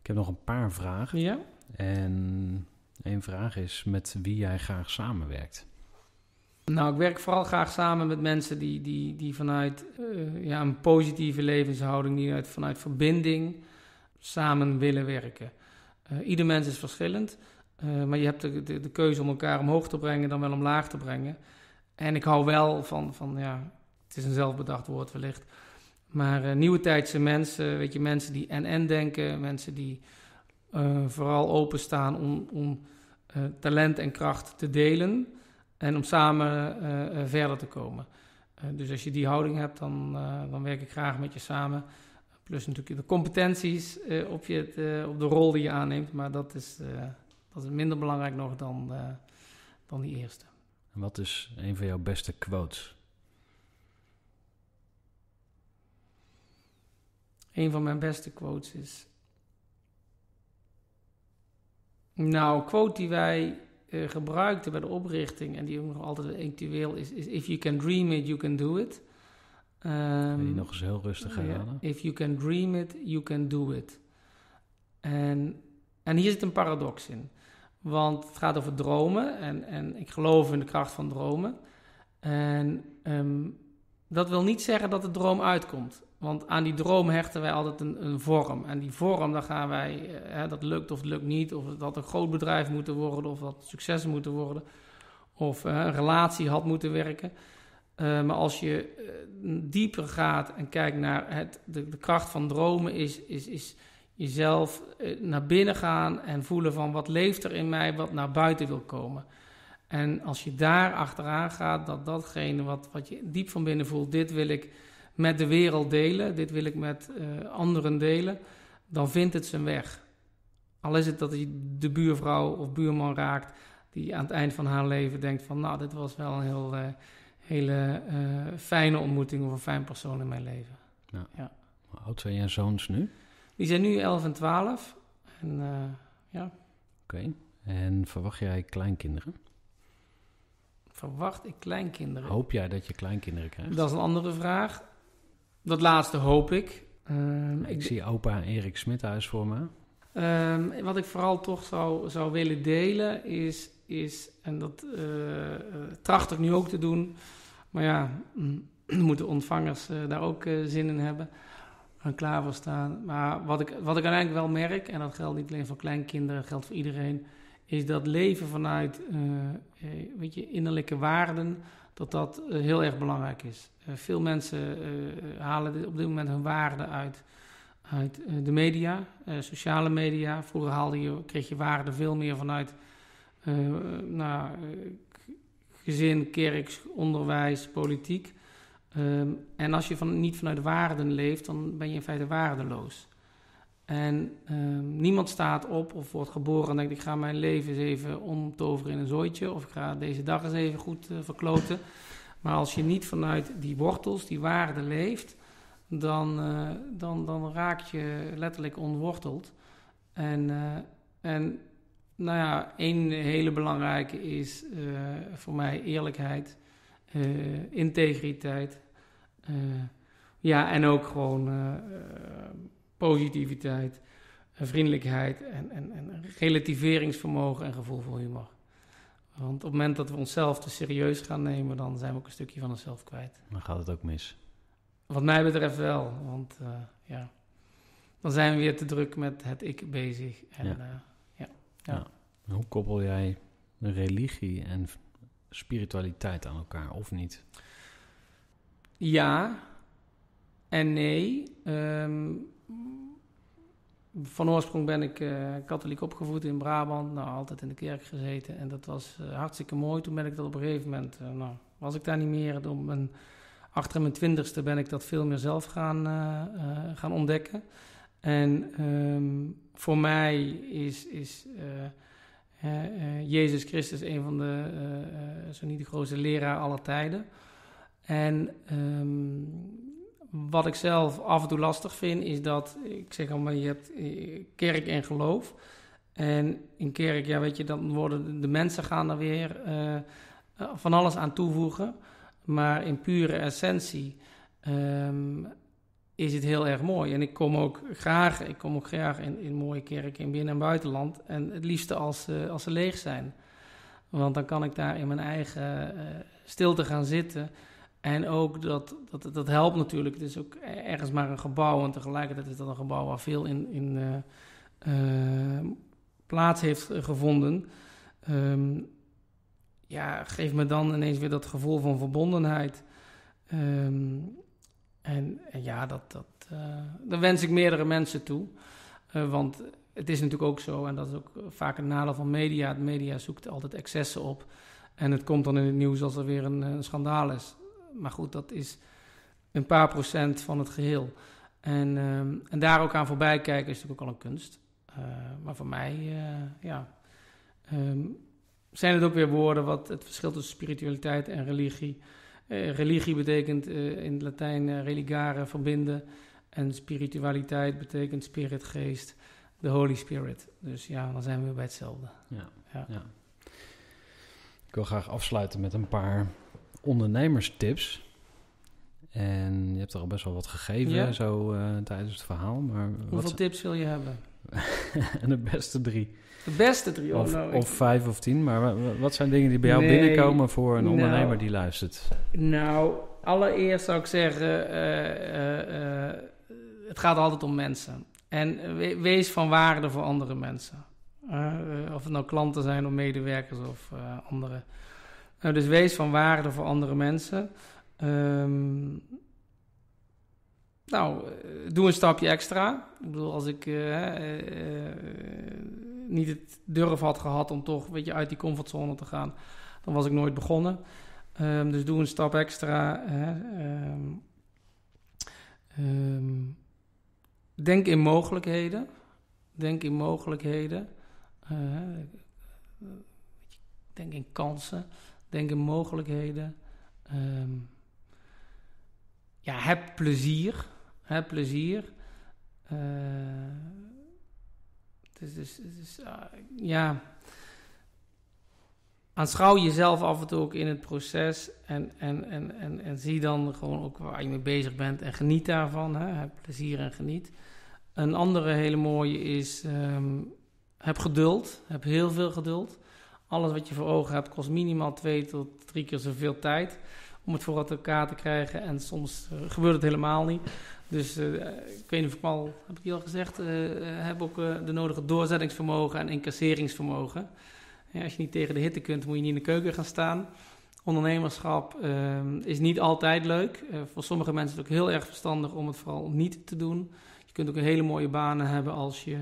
Ik heb nog een paar vragen. Ja. En één vraag is met wie jij graag samenwerkt. Nou, ik werk vooral graag samen met mensen die, die, die vanuit eh, ja, een positieve levenshouding, die uit, vanuit verbinding samen willen werken. Eh, ieder mens is verschillend, maar je hebt de, de, de keuze om elkaar omhoog te brengen dan wel omlaag te brengen. En ik hou wel van, van ja, het is een zelfbedacht woord wellicht. Maar uh, nieuwe tijdse mensen, weet je, mensen die en-en denken, mensen die eh, vooral openstaan om, om eh, talent en kracht te delen en om samen verder te komen. dus als je die houding hebt, dan, dan werk ik graag met je samen. Plus natuurlijk de competenties op, je, het, op de rol die je aanneemt, maar dat is, dat is minder belangrijk nog dan, dan die eerste. Wat is een van jouw beste quotes? Een van mijn beste quotes is. Nou, een quote die wij eh, gebruikten bij de oprichting en die ook nog altijd actueel is, is: If you can dream it, you can do it. Um, die ehm, nog eens heel rustig herhalen. If you can dream it, you can do it. En, en hier zit een paradox in. Want het gaat over dromen en, en ik geloof in de kracht van dromen. En ehm, dat wil niet zeggen dat de droom uitkomt. Want aan die droom hechten wij altijd een, een vorm. En die vorm, daar gaan wij, eh, dat lukt of het lukt niet, of dat een groot bedrijf moet worden, of dat succes moet worden, of eh, een relatie had moeten werken. Eh, maar als je dieper gaat en kijkt naar het, de, de kracht van dromen, is, is, is Jezelf eh, naar binnen gaan en voelen van wat leeft er in mij wat naar buiten wil komen. En als je daar achteraan gaat, dat datgene wat, wat je diep van binnen voelt, dit wil ik met de wereld delen, dit wil ik met eh, anderen delen, dan vindt het zijn weg. Al is het dat je de buurvrouw of buurman raakt die aan het eind van haar leven denkt van nou, dit was wel een heel, eh, hele fijne ontmoeting of een fijn persoon in mijn leven. Ja. ja. Hoe oud zijn jij zoons nu? Die zijn nu 11 en 12. En eh, ja. Oké. En verwacht jij kleinkinderen? Verwacht ik kleinkinderen? Hoop jij dat je kleinkinderen krijgt? Dat is een andere vraag. Dat laatste hoop ik. Ehm, ik, zie opa Erik Smithuis voor me. Ehm, wat ik vooral toch zou, zou willen delen is, is en dat uh, tracht ik nu ook te doen, maar ja, mm, moeten ontvangers daar ook uh, zin in hebben, aan klaar voor staan. Maar wat ik, wat ik uiteindelijk wel merk, en dat geldt niet alleen voor kleinkinderen, geldt voor iedereen, is dat leven vanuit uh, weet je, innerlijke waarden, dat dat eh, heel erg belangrijk is. veel mensen halen op dit moment hun waarden uit, uit de media, sociale media. Vroeger haalde je, kreeg je waarden veel meer vanuit nou, gezin, kerk, onderwijs, politiek. Ehm, en als je van, niet vanuit waarden leeft, dan ben je in feite waardeloos. En ehm, niemand staat op of wordt geboren en denkt: ik ga mijn leven eens even omtoveren in een zooitje. Of ik ga deze dag eens even goed eh, verkloten. Maar als je niet vanuit die wortels, die waarden leeft, dan, eh, dan, dan raak je letterlijk onworteld. En, eh, en nou ja, één hele belangrijke is voor mij eerlijkheid, integriteit eh, ja, en ook gewoon eh, eh, positiviteit, vriendelijkheid en, en, en relativeringsvermogen en gevoel voor humor. Want op het moment dat we onszelf te serieus gaan nemen, dan zijn we ook een stukje van onszelf kwijt. Dan gaat het ook mis. Wat mij betreft wel, want ja, dan zijn we weer te druk met het ik bezig. En, ja. ja. Hoe koppel jij religie en spiritualiteit aan elkaar, of niet? ja en nee. Ehm, van oorsprong ben ik eh, katholiek opgevoed in Brabant. Nou, altijd in de kerk gezeten. En dat was eh, hartstikke mooi. Toen ben ik dat op een gegeven moment... Eh, nou, was ik daar niet meer. Door mijn, achter mijn twintigste ben ik dat veel meer zelf gaan, gaan ontdekken. En ehm, voor mij is... is Jezus Christus een van de, zo niet de grootste leraar aller tijden. En ehm, wat ik zelf af en toe lastig vind, is dat, ik zeg allemaal, je hebt eh, kerk en geloof. En in kerk, ja weet je, dan worden de mensen gaan er weer eh, eh, van alles aan toevoegen. Maar in pure essentie ehm, is het heel erg mooi. En ik kom ook graag, ik kom ook graag in, mooie kerken in binnen- en buitenland. En het liefste als, als ze leeg zijn. Want dan kan ik daar in mijn eigen uh, stilte gaan zitten en ook dat, dat, dat helpt natuurlijk. Het is ook e-, ergens maar een gebouw. En tegelijkertijd is dat een gebouw waar veel in, in eh, ehm, plaats heeft eh, gevonden. Ehm, ja, geef me dan ineens weer dat gevoel van verbondenheid. Ehm, en, ja, dat, dat, uh, wens ik meerdere mensen toe. want het is natuurlijk ook zo, en dat is ook vaak een nadeel van media. Het media zoekt altijd excessen op. En het komt dan in het nieuws als er weer een, een schandaal is maar goed, dat is een paar procent van het geheel. En, ehm, en daar ook aan voorbij kijken is natuurlijk ook al een kunst. Eh, maar voor mij, eh, ja, ehm, zijn het ook weer woorden wat het verschil tussen spiritualiteit en religie. Eh, religie betekent in Latijn religare, verbinden. En spiritualiteit betekent spirit, geest, de Holy Spirit. Dus ja, dan zijn we weer bij hetzelfde. ja. ja. Ik wil graag afsluiten met een paar ondernemerstips. En je hebt er al best wel wat gegeven zo eh, tijdens het verhaal. Maar Hoeveel tips wil je hebben? en de beste drie. De beste drie, oh of, nou, of vijf of tien. Maar wat zijn dingen die bij jou binnenkomen voor een nou. ondernemer die luistert? Nou, allereerst zou ik zeggen: eh, eh, het gaat altijd om mensen. En wees van waarde voor andere mensen. of het nou klanten zijn of medewerkers of anderen. andere nou, dus wees van waarde voor andere mensen. Ehm, nou, eh, doe een stapje extra. Ik bedoel, als ik eh, eh, niet het durf had gehad om toch weet je, uit die comfortzone te gaan, dan was ik nooit begonnen. Ehm, dus doe een stap extra. Ehm, denk in mogelijkheden. Denk in mogelijkheden. denk in kansen. Denk in mogelijkheden. Ehm, ja, heb plezier. Heb plezier. Uh, dus, ja. Aanschouw jezelf af en toe ook in het proces. En, en, en, en, en zie dan gewoon ook waar je mee bezig bent. En geniet daarvan. Hè? Heb plezier en geniet. Een andere hele mooie is. Um, heb geduld. Heb heel veel geduld. Alles wat je voor ogen hebt kost minimaal twee tot drie keer zoveel tijd om het voor elkaar te krijgen. En soms eh, gebeurt het helemaal niet. Dus uh, ik weet niet of ik al, heb ik al gezegd, uh, heb ook de nodige doorzettingsvermogen en incasseringsvermogen. Ja, als je niet tegen de hitte kunt, moet je niet in de keuken gaan staan. Ondernemerschap is niet altijd leuk. voor sommige mensen is het ook heel erg verstandig om het vooral niet te doen. Je kunt ook een hele mooie banen hebben als je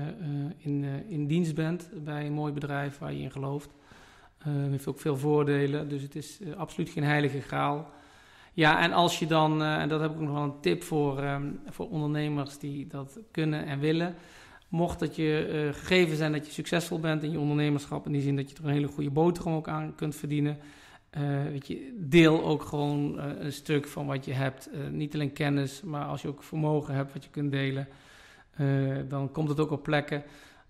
in, in dienst bent bij een mooi bedrijf waar je in gelooft. Uh, heeft ook veel voordelen, dus het is eh, absoluut geen heilige graal. Ja, en als je dan, eh, en dat heb ik nog wel een tip voor, ehm, voor ondernemers die dat kunnen en willen. Mocht dat je gegeven zijn dat je succesvol bent in je ondernemerschap, in die zin dat je er een hele goede boterham ook aan kunt verdienen. weet je, deel ook gewoon een stuk van wat je hebt. niet alleen kennis, maar als je ook vermogen hebt wat je kunt delen, dan komt het ook op plekken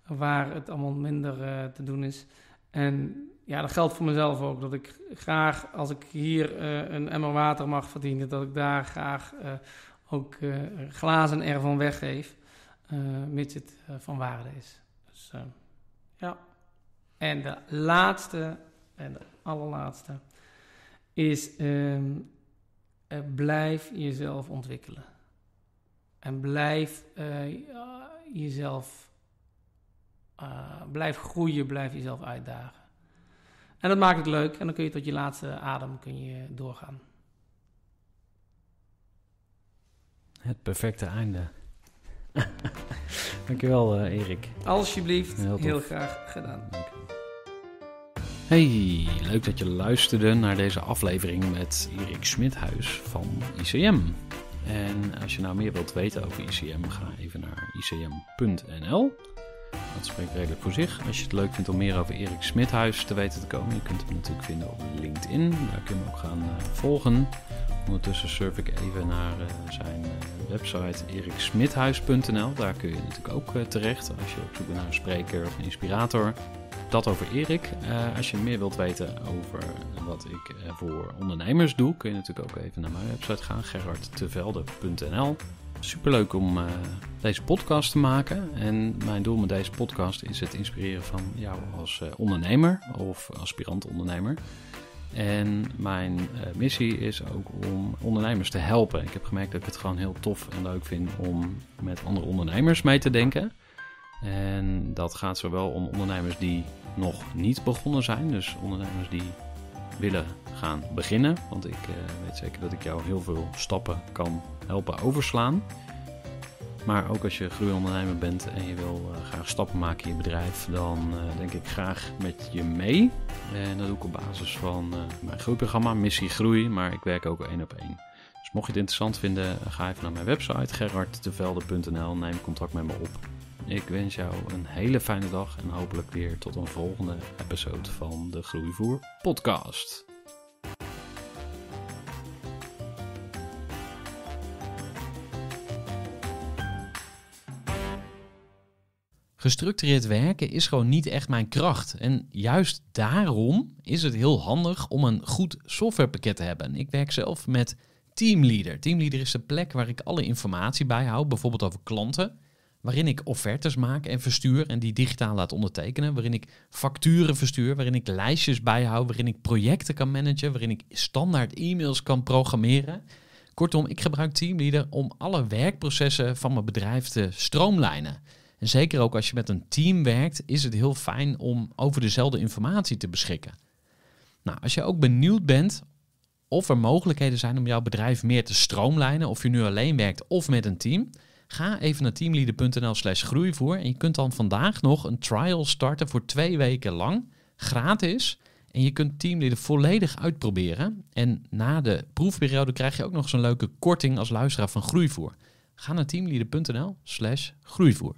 waar het allemaal minder te doen is. En ja, dat geldt voor mezelf ook. Dat ik graag, als ik hier eh, een emmer water mag verdienen, dat ik daar graag eh, ook uh, glazen ervan weggeef, mits het van waarde is. Dus ja. En de laatste, en de allerlaatste, is ehm, blijf jezelf ontwikkelen. En blijf jezelf eh, blijf groeien, blijf jezelf uitdagen. En dat maakt het leuk en dan kun je tot je laatste adem kun je doorgaan. Het perfecte einde. Dankjewel uh, Erik. Alsjeblieft, heel, heel graag gedaan. Hey, leuk dat je luisterde naar deze aflevering met Erik Smithuis van ICM. En als je nou meer wilt weten over ICM, ga even naar icm.nl. Dat spreekt redelijk voor zich. Als je het leuk vindt om meer over Erik Smithuis te weten te komen, je kunt hem natuurlijk vinden op LinkedIn. Daar kun je hem ook gaan eh, volgen. Ondertussen surf ik even naar eh, zijn eh, website eriksmithuis.nl. Daar kun je natuurlijk ook terecht als je op zoek bent naar een spreker of een inspirator. Dat over Erik. als je meer wilt weten over wat ik voor ondernemers doe, kun je natuurlijk ook even naar mijn website gaan, gerardtevelde.nl. Superleuk om deze podcast te maken. En mijn doel met deze podcast is het inspireren van jou als eh, ondernemer of aspirant ondernemer. En mijn eh, missie is ook om ondernemers te helpen. Ik heb gemerkt dat ik het gewoon heel tof en leuk vind om met andere ondernemers mee te denken. En dat gaat zowel om ondernemers die nog niet begonnen zijn, dus ondernemers die willen gaan beginnen. Want ik eh, weet zeker dat ik jou heel veel stappen kan helpen overslaan. Maar ook als je groeiondernemer bent en je wil eh, graag stappen maken in je bedrijf, dan eh, denk ik graag met je mee. En dat doe ik op basis van eh, mijn groeiprogramma Missie Groei, maar ik werk ook één op één. Dus mocht je het interessant vinden, ga even naar mijn website gerardtevelde.nl, neem contact met me op. Ik wens jou een hele fijne dag en hopelijk weer tot een volgende episode van de Groeivoer podcast. gestructureerd werken is gewoon niet echt mijn kracht. En juist daarom is het heel handig om een goed softwarepakket te hebben. Ik werk zelf met Teamleader. Teamleader is de plek waar ik alle informatie bijhoud, bijvoorbeeld over klanten, waarin ik offertes maak en verstuur en die digitaal laat ondertekenen, waarin ik facturen verstuur, waarin ik lijstjes bijhoud, waarin ik projecten kan managen, waarin ik standaard e-mails kan programmeren. Kortom, ik gebruik Teamleader om alle werkprocessen van mijn bedrijf te stroomlijnen. En zeker ook als je met een team werkt, is het heel fijn om over dezelfde informatie te beschikken. Nou, als je ook benieuwd bent of er mogelijkheden zijn om jouw bedrijf meer te stroomlijnen, of je nu alleen werkt of met een team, ga even naar teamleader.nl/slash groeivoer en je kunt dan vandaag nog een trial starten voor twee weken lang, gratis. En je kunt Teamleader volledig uitproberen. En na de proefperiode krijg je ook nog zo'n leuke korting als luisteraar van Groeivoer. Ga naar teamleader.nl slash groeivoer.